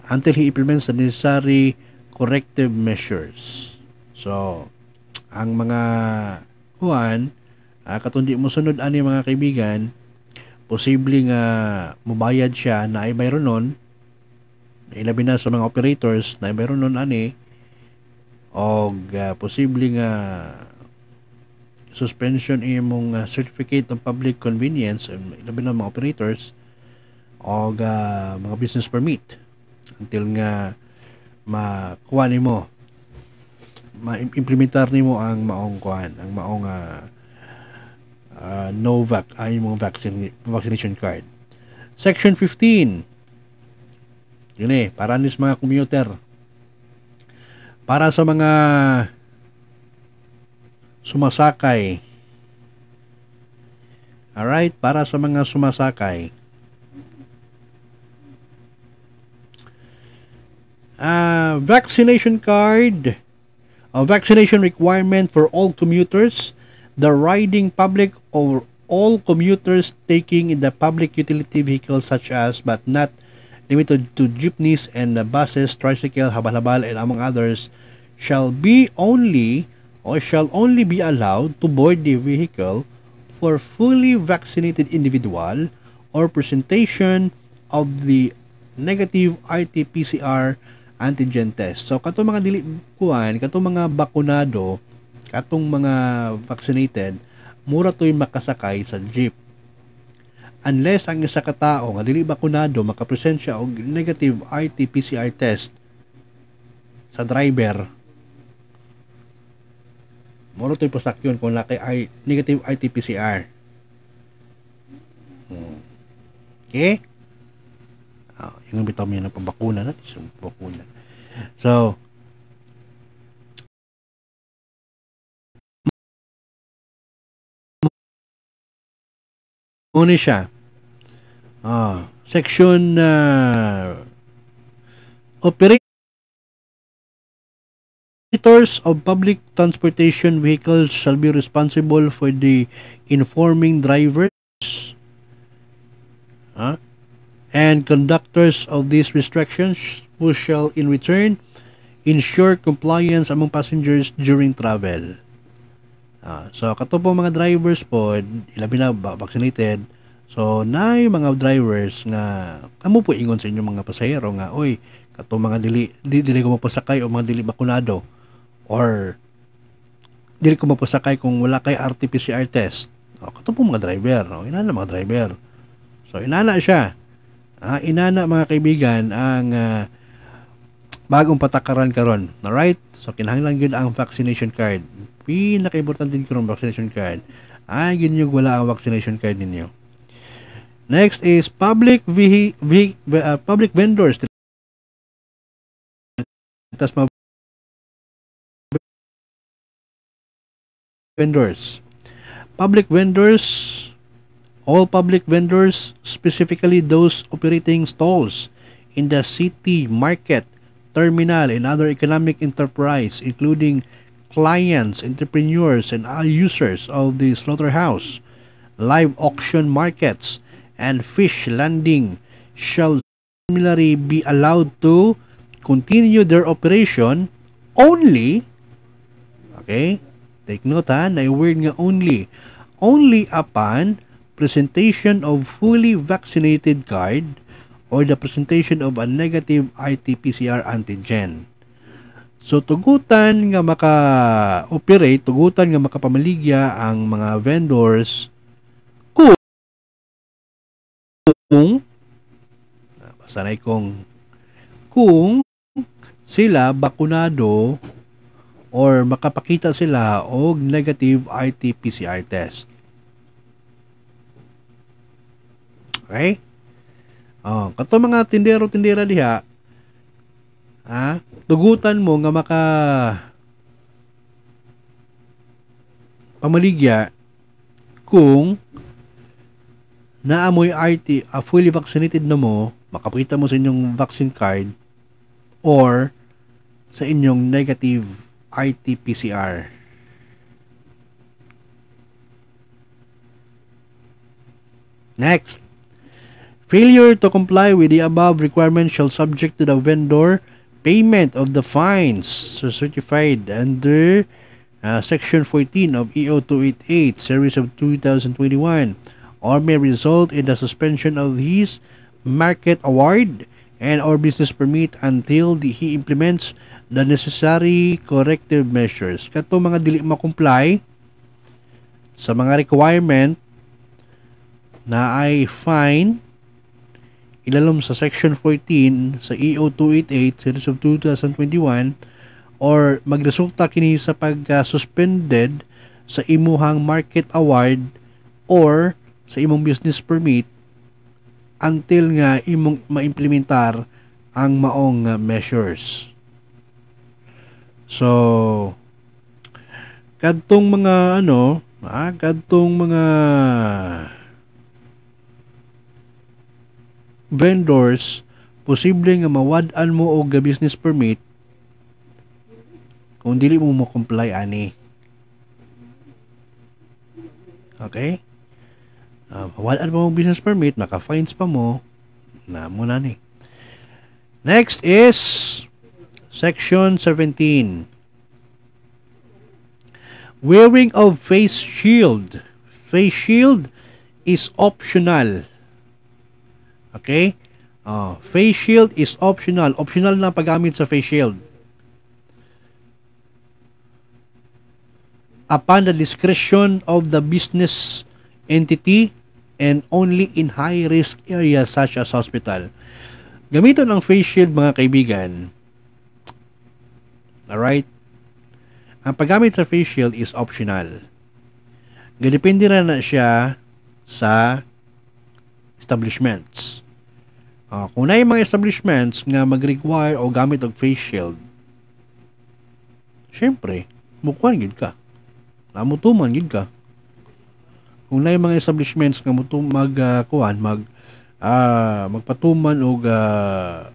until he implements the necessary corrective measures. So, ang mga kuan, uh, ah, katundi mo sunod ani mga kaibigan, posible nga mubayad siya na ay mayroon nun ilabi na sa mga operators na ay mayroon nun ani o uh, ah, posible nga suspension imong uh, certificate of public convenience um, ilabi na mga operators o uh, ah, mga business permit until nga makuha nimo ma-implementar nimo ang maong kuan ang maong uh, uh, Novak ay ah, yung vaccine, vaccination card. Section 15. Yun eh, para ano mga commuter. Para sa mga sumasakay. Alright, para sa mga sumasakay. Uh, vaccination card. A vaccination requirement for all commuters the riding public or all commuters taking in the public utility vehicles such as but not limited to jeepneys and buses, tricycle, habal-habal, and among others, shall be only or shall only be allowed to board the vehicle for fully vaccinated individual or presentation of the negative RT-PCR antigen test. So, katong mga dili kuan, katong mga bakunado, atong mga vaccinated mura to'y makasakay sa jeep. Unless ang isa ka tao nga dili bakunado makapresensya og negative RT-PCR test sa driver mura to'y pasakyon kung laki ay negative RT-PCR. Hmm. Okay? Oh, ah, yung bitaw mo yun ang pabakuna natin. Pabakuna. So, Una siya. Oh, ah, section uh, ah, Operators of public transportation vehicles shall be responsible for the informing drivers huh, ah, and conductors of these restrictions who shall in return ensure compliance among passengers during travel. Ah, so, katubong mga drivers po, ilabi na vaccinated. So, na yung mga drivers nga, kamo po ingon sa inyong mga pasahero nga, oy, kato mga dili, dili, dili ko mapasakay o mga dili bakunado. Or, dili ko mapasakay kung wala kay RT-PCR test. Oh, kato po mga driver. O, inana mga driver. So, inana siya. Ah, inana mga kaibigan ang uh, bagong patakaran karon. all right? So, kinahanglan gyud ang vaccination card pinaka-importante din ng vaccination card ay yun wala ang vaccination card ninyo. Next is public vehi, vehi, uh, public vendors. Tas ma vendors. Public vendors, all public vendors, specifically those operating stalls in the city, market, terminal, and other economic enterprise, including clients, entrepreneurs, and users of the slaughterhouse, live auction markets, and fish landing shall similarly be allowed to continue their operation only okay take note ha ah, na word nga only only upon presentation of fully vaccinated card or the presentation of a negative RT-PCR antigen So tugutan nga maka-operate, tugutan nga makapamaligya ang mga vendors kung kung sanay kong kung sila bakunado or makapakita sila og negative RT-PCR test. Okay? Oh, kato mga tindero-tindera diha, ha dugutan mo nga maka pamaligya kung naamoy RT a fully vaccinated na mo makapita mo sa inyong vaccine card or sa inyong negative RT-PCR. Next, failure to comply with the above requirement shall subject to the vendor payment of the fines certified under uh, Section 14 of EO 288, Series of 2021, or may result in the suspension of his market award and or business permit until the, he implements the necessary corrective measures. Kato mga dili makomply sa mga requirement na ay fine ilalom sa Section 14 sa EO 288 Series of 2021 or magresulta kini sa pag suspended sa imuhang market award or sa imong business permit until nga imong maimplementar ang maong measures. So kadtong mga ano, ah, kadtong mga vendors posible nga mawad-an mo og business permit kung dili mo mo comply ani okay um, mawad-an mo og business permit naka fines pa mo na mo na ni next is section 17 wearing of face shield face shield is optional Okay? Uh, face shield is optional. Optional na paggamit sa face shield. Upon the discretion of the business entity and only in high-risk areas such as hospital. Gamitin ang face shield mga kaibigan. Alright? Ang paggamit sa face shield is optional. Ganipindi na, na siya sa establishments. Uh, kung na yung mga establishments nga mag-require o gamit og face shield, syempre, mukuan gid ka. Namutuman gid ka. Kung na yung mga establishments nga mutum mag uh, ah, kuan, mag uh, magpatuman og uh,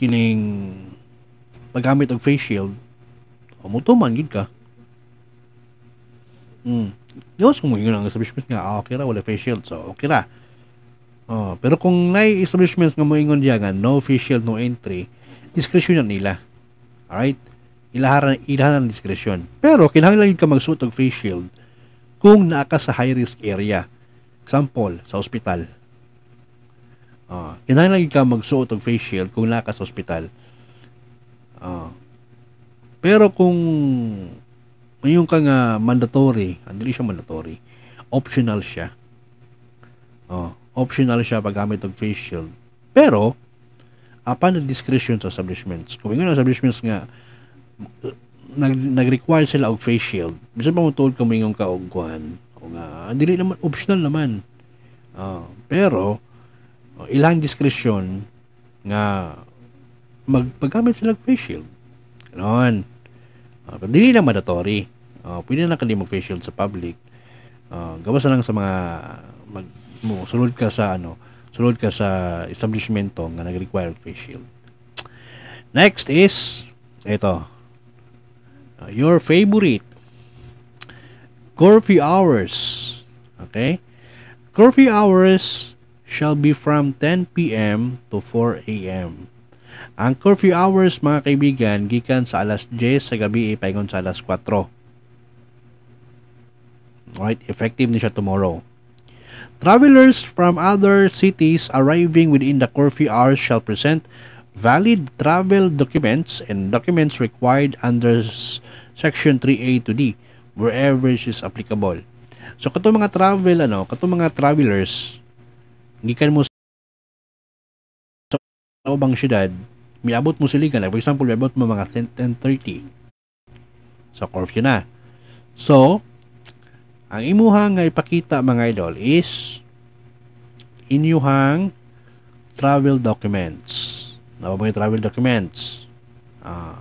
kining paggamit og face shield, mutuman gid ka. Mm. Diyos, kung mo yun ang establishment nga, ah, okay ra, wala face shield, so okay ra. Oh, pero kung nay establishments nga moingon diya nga no official no entry, discretion nila. All right? Ilaharan ilahan ang discretion. Pero kinahanglan ka magsuot og face shield kung naa ka sa high risk area. Example, sa ospital. Oh, kinahanglan ka magsuot og face shield kung naa ka sa ospital. Oh. pero kung ngayon ka nga mandatory, hindi siya mandatory, optional siya. Oh, optional siya paggamit og face shield. Pero, upon the discretion sa establishments. Kung yung establishments nga, nag, nag-require sila og face shield, bisan pa mo tuod kami yung kaugkuhan, o nga, dili naman, optional naman. Uh, pero, ilang discretion nga magpagamit sila og face shield. Ganon. Uh, dili naman mandatory. Uh, pwede na mag face shield sa public. Uh, gawas na lang sa mga mo sulod ka sa ano sulod ka sa establishmento nga nag-require face shield next is ito uh, your favorite curfew hours okay curfew hours shall be from 10 p.m. to 4 a.m. Ang curfew hours mga kaibigan gikan sa alas 10 sa gabi eh, paingon sa alas 4. Alright, effective ni siya tomorrow. Travelers from other cities arriving within the curfew hours shall present valid travel documents and documents required under Section 3A to D wherever it is applicable. So kato mga travel ano, kato mga travelers gikan mo sa ubang syudad, miabot mo sila for example, miabot mo mga 10:30. So curfew na. So ang imuhang nga ipakita mga idol is inyuhang travel documents. Nawa mga travel documents. Ah.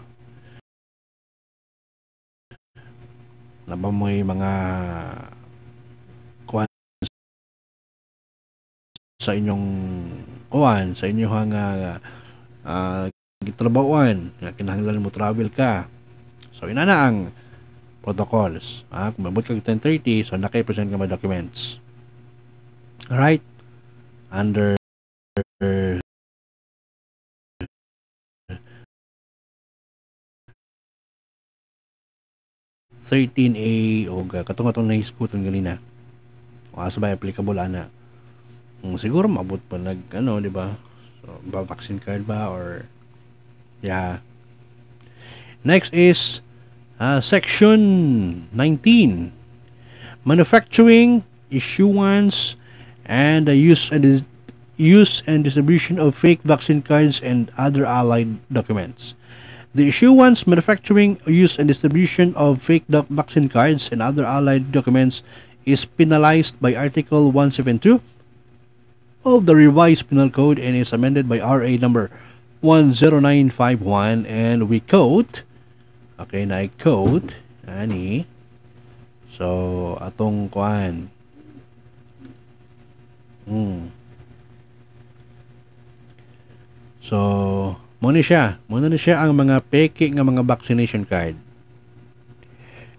Nawa mo mga kuan sa inyong kuan sa inyuhang uh, uh, ah, gitrabawan nga kinahanglan mo travel ka. So ina ang protocols. Ha? Ah, Kung mabot ka 10.30, so nakipresent ka mga documents. Alright? Under thirteen A o katong atong nahiskutan ganina o asa ba applicable ana um, siguro mabot pa nag ano di ba so, ba vaccine card ba or yeah next is Uh, section 19 Manufacturing, Issuance, and the Use and, use and Distribution of Fake Vaccine Cards and Other Allied Documents. The issuance, manufacturing, use, and distribution of fake vaccine cards and other allied documents is penalized by Article 172 of the revised penal code and is amended by RA number 10951 and we quote okay na i code ani so atong kuan hmm so muna siya muna na siya ang mga peke nga mga vaccination card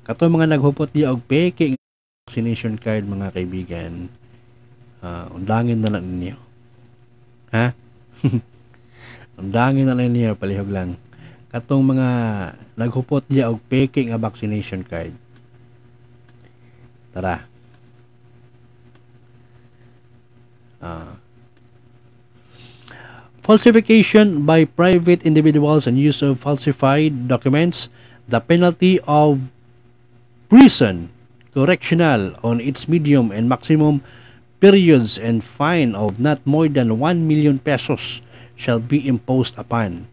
kato mga naghupot di og peke nga vaccination card mga kaibigan uh, ah, undangin na lang ninyo ha undangin na lang ninyo palihog lang katong mga naghupot diya og peke nga vaccination card. Tara. Ah. Falsification by private individuals and use of falsified documents, the penalty of prison, correctional on its medium and maximum periods and fine of not more than 1 million pesos shall be imposed upon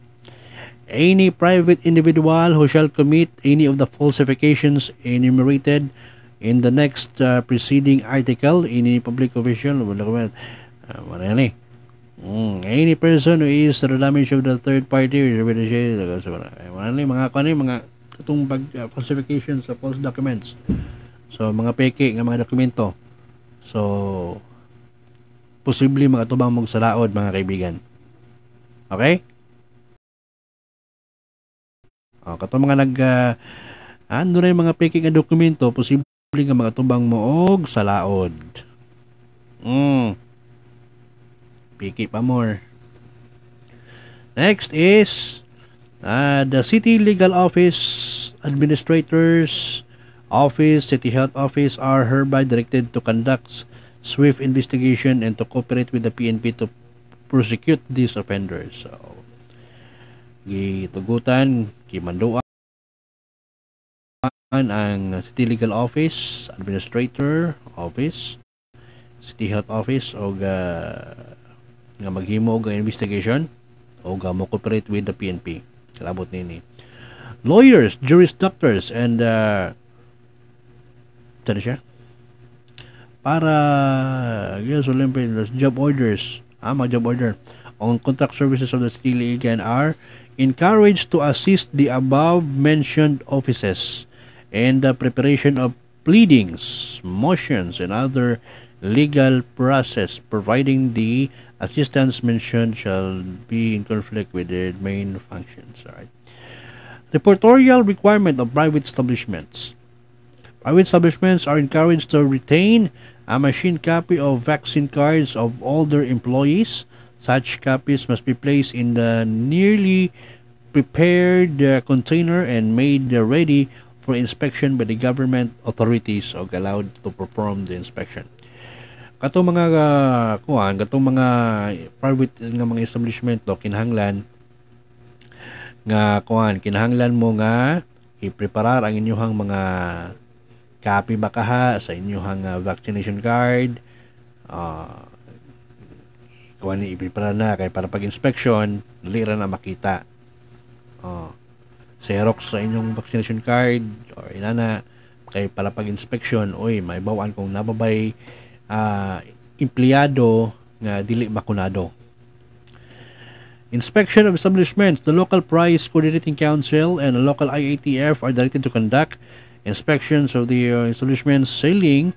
any private individual who shall commit any of the falsifications enumerated in the next uh, preceding article, in any public official, uh, marami. Mm, any person who is to the damage of the third party, marami, eh, eh. mga kani, eh, mga katong pag, uh, falsification sa false documents. So, mga peke nga mga dokumento. So, posible mga tubang magsalaod, mga kaibigan. Okay? O, ah, katong mga nag uh, ano na yung mga peking nga dokumento, posible nga mga tubang moog sa laod. Mm. Piki pa more. Next is uh, the City Legal Office Administrators Office, City Health Office are hereby directed to conduct swift investigation and to cooperate with the PNP to prosecute these offenders. So, gitugutan Kimandoan ang City Legal Office, Administrator Office, City Health Office o uh, nga maghimo og investigation o nga mo cooperate with the PNP. labot nini. Lawyers, jurist, doctors and uh, siya? Para yes, Olympians, job orders, ah, mag job order on contract services of the City League are encouraged to assist the above-mentioned offices in the preparation of pleadings, motions, and other legal process, providing the assistance mentioned shall be in conflict with their main functions. All right. Reportorial requirement of private establishments. Private establishments are encouraged to retain a machine copy of vaccine cards of all their employees Such copies must be placed in the nearly prepared uh, container and made uh, ready for inspection by the government authorities or allowed to perform the inspection. Katong mga uh, kuan, katong mga private nga mga establishment do kinahanglan nga kuan, kinahanglan mo nga i-prepare ang inyong mga copy bakaha sa inyong uh, vaccination card, uh, Kuha ni ipipra na kay para pag inspection, lira na makita. Oh. Xerox sa inyong vaccination card or inana kay para pag inspection, oy, may bawaan kung nababay uh, empleyado nga dili bakunado. Inspection of establishments. The local price coordinating council and the local IATF are directed to conduct inspections of the uh, establishments selling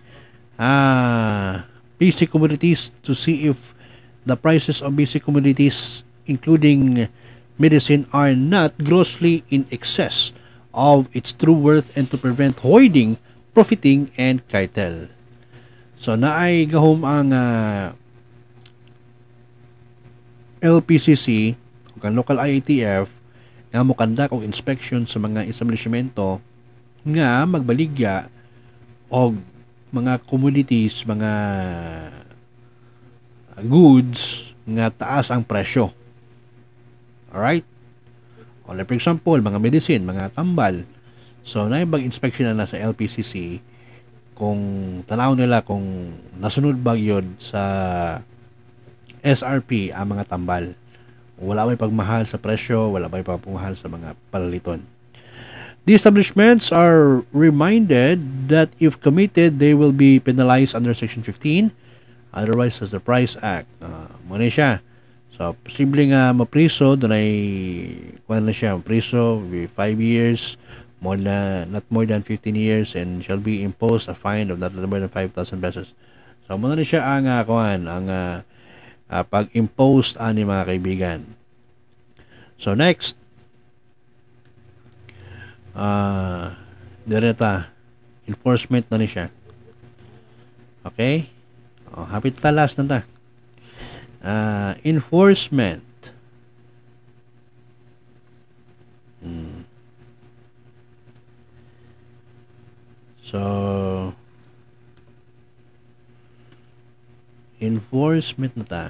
uh, ah, basic commodities to see if the prices of basic commodities, including medicine, are not grossly in excess of its true worth and to prevent hoarding, profiting, and cartel. So, naay gahom ang uh, ah, LPCC, ang local IATF, nga mukandak og inspection sa mga establishmento nga magbaligya og mga communities, mga goods nga taas ang presyo. Alright? O like for example, mga medicine, mga tambal. So, naibag-inspection na sa LPCC kung tanaw nila kung nasunod ba yun sa SRP ang mga tambal. Wala may pagmahal sa presyo, wala may pagmahal sa mga palaliton. The establishments are reminded that if committed, they will be penalized under Section 15 otherwise as the Price Act. Uh, muna siya. So, posibleng uh, mapriso, doon ay, kung na siya, mapriso, 5 years, more na, not more than 15 years, and shall be imposed a fine of not more than 5,000 pesos. So, muna na siya ang, uh, kuhan, ang uh, uh, pag-imposed ani mga kaibigan. So, next, uh, direta, enforcement na ni siya. Okay? Oh, hapit ta last na ta. Uh, enforcement. Hmm. So, enforcement na ta.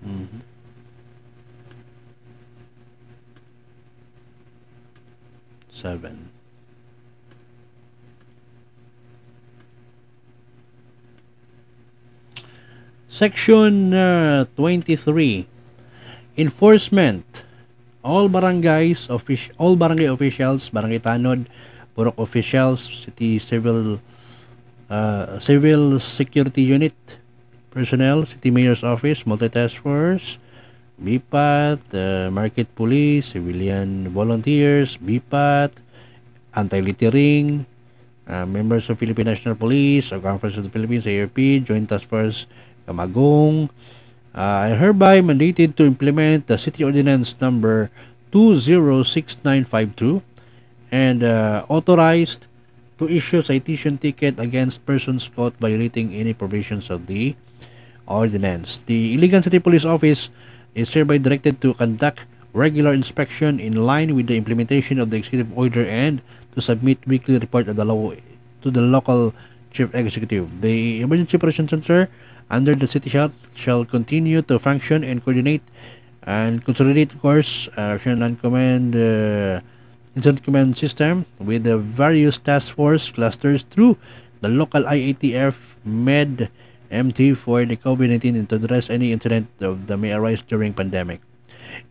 Mm -hmm. Seven. Section uh, 23 Enforcement All barangays offic- all barangay officials, barangay tanod, purok officials, city civil uh, civil security unit personnel, city mayor's office, multi-task force, BIPAT, uh, market police, civilian volunteers, BIPAT, anti-littering, uh, members of Philippine National Police, or Conference of the Philippines, ARP, Joint Task Force I uh, ah, hereby mandated to implement the City Ordinance Number 206952 and uh, authorized to issue citation ticket against persons caught violating any provisions of the ordinance. The Iligan City Police Office is hereby directed to conduct regular inspection in line with the implementation of the executive order and to submit weekly report of the law to the local Chief Executive. The Emergency Operation Center under the City Health shall continue to function and coordinate and consolidate course uh, action and command uh, incident command system with the various task force clusters through the local IATF Med MT for the COVID-19 to address any incident that may arise during pandemic.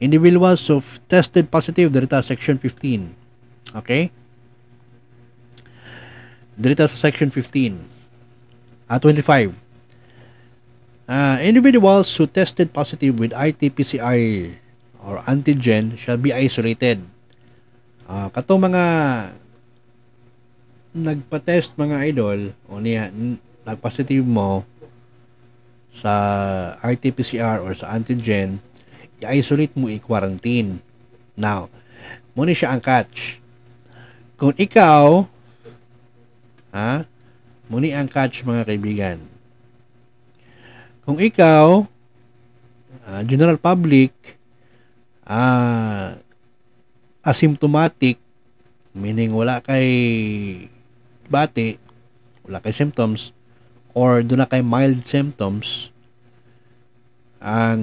Individuals who tested positive, data section 15. Okay? Dito sa section 15. At uh, 25. Uh, individuals who tested positive with RT-PCR or antigen shall be isolated. Uh, ah, kato mga nagpa-test mga idol o niya nagpositive mo sa RT-PCR or sa antigen, i-isolate mo i-quarantine. Now, muna siya ang catch. Kung ikaw Ha? Muni ang catch mga kaibigan. Kung ikaw, uh, general public, uh, asymptomatic, meaning wala kay bati, wala kay symptoms, or doon na kay mild symptoms, ang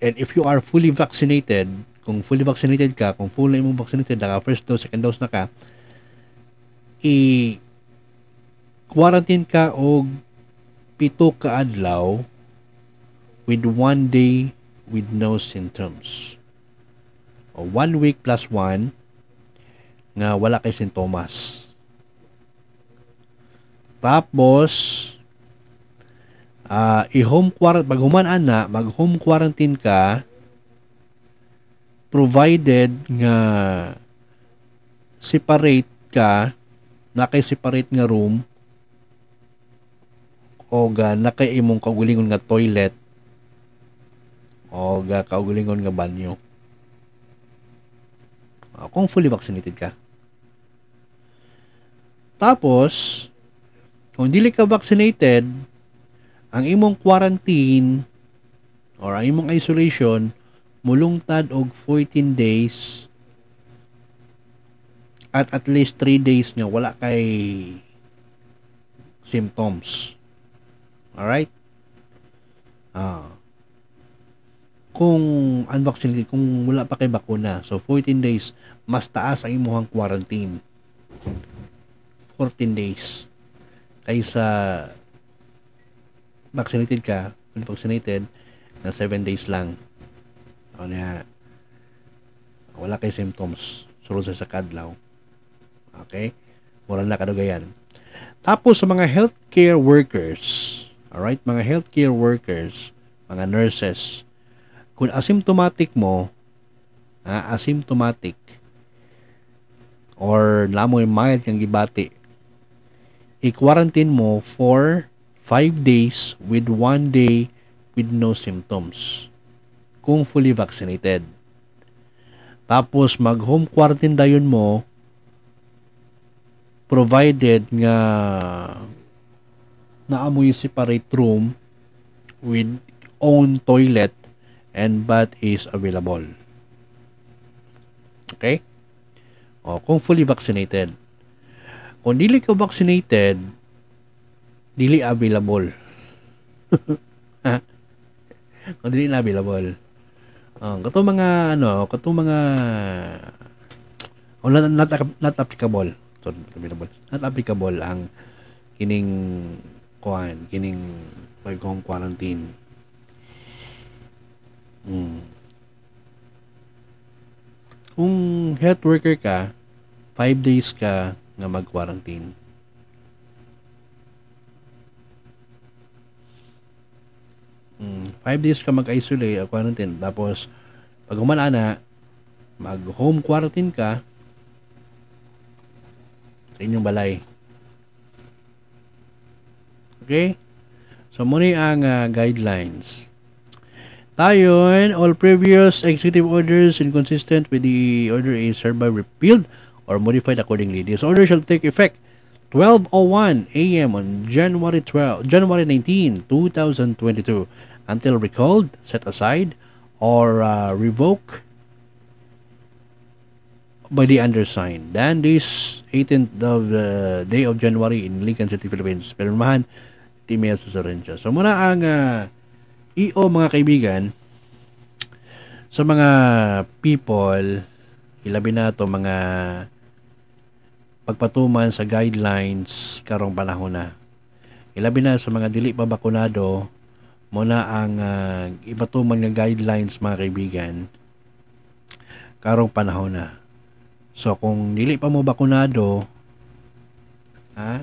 and if you are fully vaccinated, kung fully vaccinated ka, kung fully mo vaccinated, naka first dose, second dose na ka, i quarantine ka og pito ka adlaw with one day with no symptoms. O one week plus one nga wala kay sintomas. Tapos, uh, i-home quarantine, pag human ana, mag-home quarantine ka, provided nga separate ka, na kay separate nga room, oga nakaimong kaugalingon nga toilet oga kaugalingon nga banyo ah, kung fully vaccinated ka tapos kung dili ka vaccinated ang imong quarantine or ang imong isolation mulungtad og 14 days at at least 3 days nga wala kay symptoms. Alright? Ah. Kung unvaccinated, kung wala pa kay bakuna, so 14 days, mas taas ang imuhang quarantine. 14 days. Kaysa vaccinated ka, unvaccinated, na 7 days lang. O niya, wala kay symptoms. Sulod sa kadlaw. Okay? Mura na kadugayan. Tapos sa mga healthcare workers, Alright, mga healthcare workers, mga nurses, kung asymptomatic mo, uh, asymptomatic, or lamoy mild kang gibati, i-quarantine mo for 5 days with 1 day with no symptoms kung fully vaccinated. Tapos mag-home quarantine dayon mo provided nga naamoy separate room with own toilet and bath is available. Okay? O, oh, kung fully vaccinated. Kung dili ka vaccinated, dili available. ha? kung dili na available. Um, oh, kato mga ano, kato mga oh, not, not, not applicable. Sorry, not available. Not applicable ang kining kuan kining pag home quarantine mm. kung health worker ka 5 days ka nga mag-quarantine mm. 5 days ka mag-isolate o uh, quarantine tapos pag humana mag home quarantine ka sa inyong balay Okay? So, muni ang uh, guidelines. Tayo, all previous executive orders inconsistent with the order is hereby repealed or modified accordingly. This order shall take effect 12:01 a.m. on January 12, January 19, 2022, until recalled, set aside, or uh, ah, revoked by the undersigned. Then this 18th of the uh, ah, day of January in Lincoln City, Philippines. Pirmahan email sa So muna ang uh, ah, EO mga kaibigan sa mga people ilabi na to mga pagpatuman sa guidelines karong panahon na. Ilabi na sa mga dili pa bakunado muna ang uh, ipatuman ng guidelines mga kaibigan karong panahon na. So kung dili pa mo bakunado ha ah,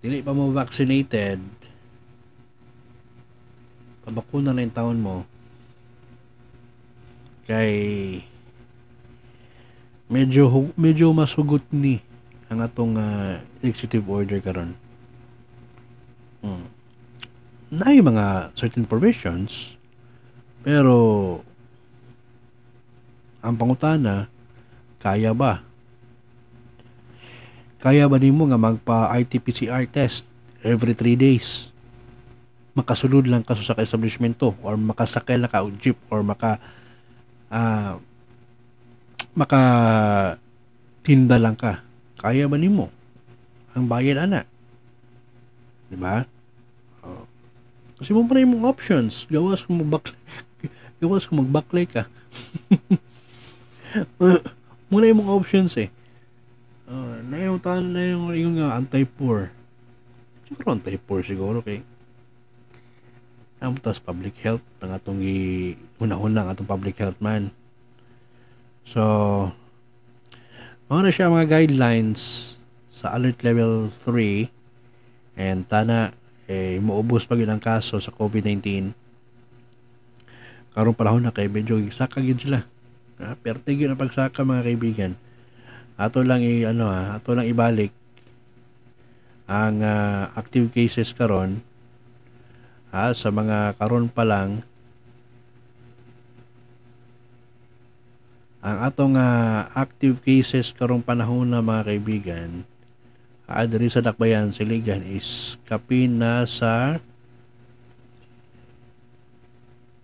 dili pa mo vaccinated pabakuna na yung taon mo kay medyo medyo masugot ni ang atong uh, executive order karon hmm. na yung mga certain provisions pero ang pangutana kaya ba kaya ba nimo nga magpa RT-PCR test every 3 days? Makasulod lang ka sa establishmento or makasakay lang ka og jeep or maka uh, maka tinda lang ka. Kaya ba nimo? Ang bayad ana. Di ba? Oh. Kasi mo pa mong options. Gawas kung mag gawas kung mag-backlay ka. Muna yung mga options eh. Uh, nainutan na yung, yung uh, anti-poor. Siguro anti-poor siguro kay ang tas public health ng atong gi hunahuna atong public health man. So mga na siya mga guidelines sa alert level 3 and tana eh muubos pa gid ang kaso sa COVID-19 karong panahon na kay medyo gisaka gyud sila. Ah, perte gyud ang pagsaka mga kaibigan ato lang i ano ha, ah, ato lang ibalik ang uh, active cases karon ha ah, sa mga karon pa lang ang atong uh, active cases karong panahon na mga kaibigan adri sa Dakbayan Siligan is kapin na sa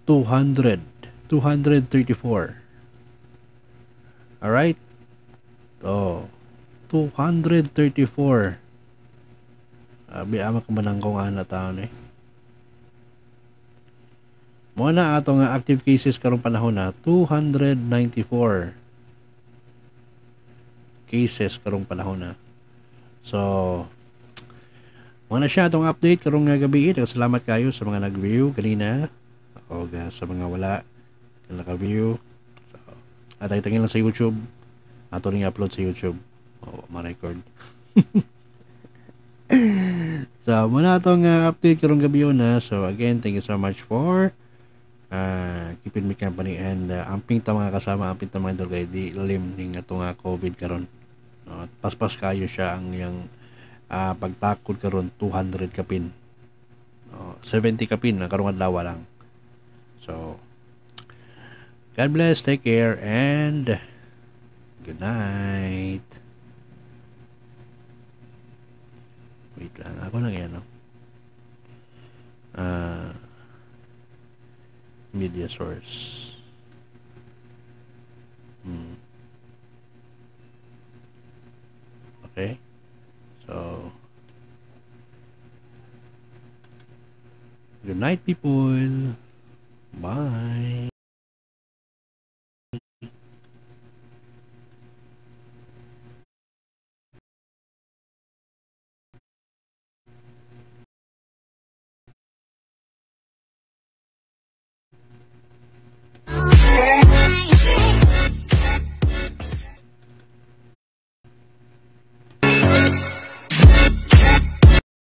200 234 all right Oh, 234. Abi ama ka man ko nga na taon eh. Mo ato nga active cases karong panahon na 294 cases karong panahon na. So mo na siya atong update karong nga gabi. Salamat kayo sa mga nag-view kanina o sa mga wala naka-view. So, at ay lang sa YouTube ato ring upload sa YouTube oh, ma-record so muna atong uh, update karong gabi na so again thank you so much for uh, keeping me company and uh, amping ta mga kasama amping ta mga idol kay di lim ning ato nga uh, COVID karon no, paspas kayo siya ang yang uh, pagtakod karon 200 kapin no, 70 kapin na karong adlaw lang so God bless take care and Good night. Wait lang. Ako lang yan, no? Uh, media source. Hmm. Okay. So, good night, people. Bye. yeah.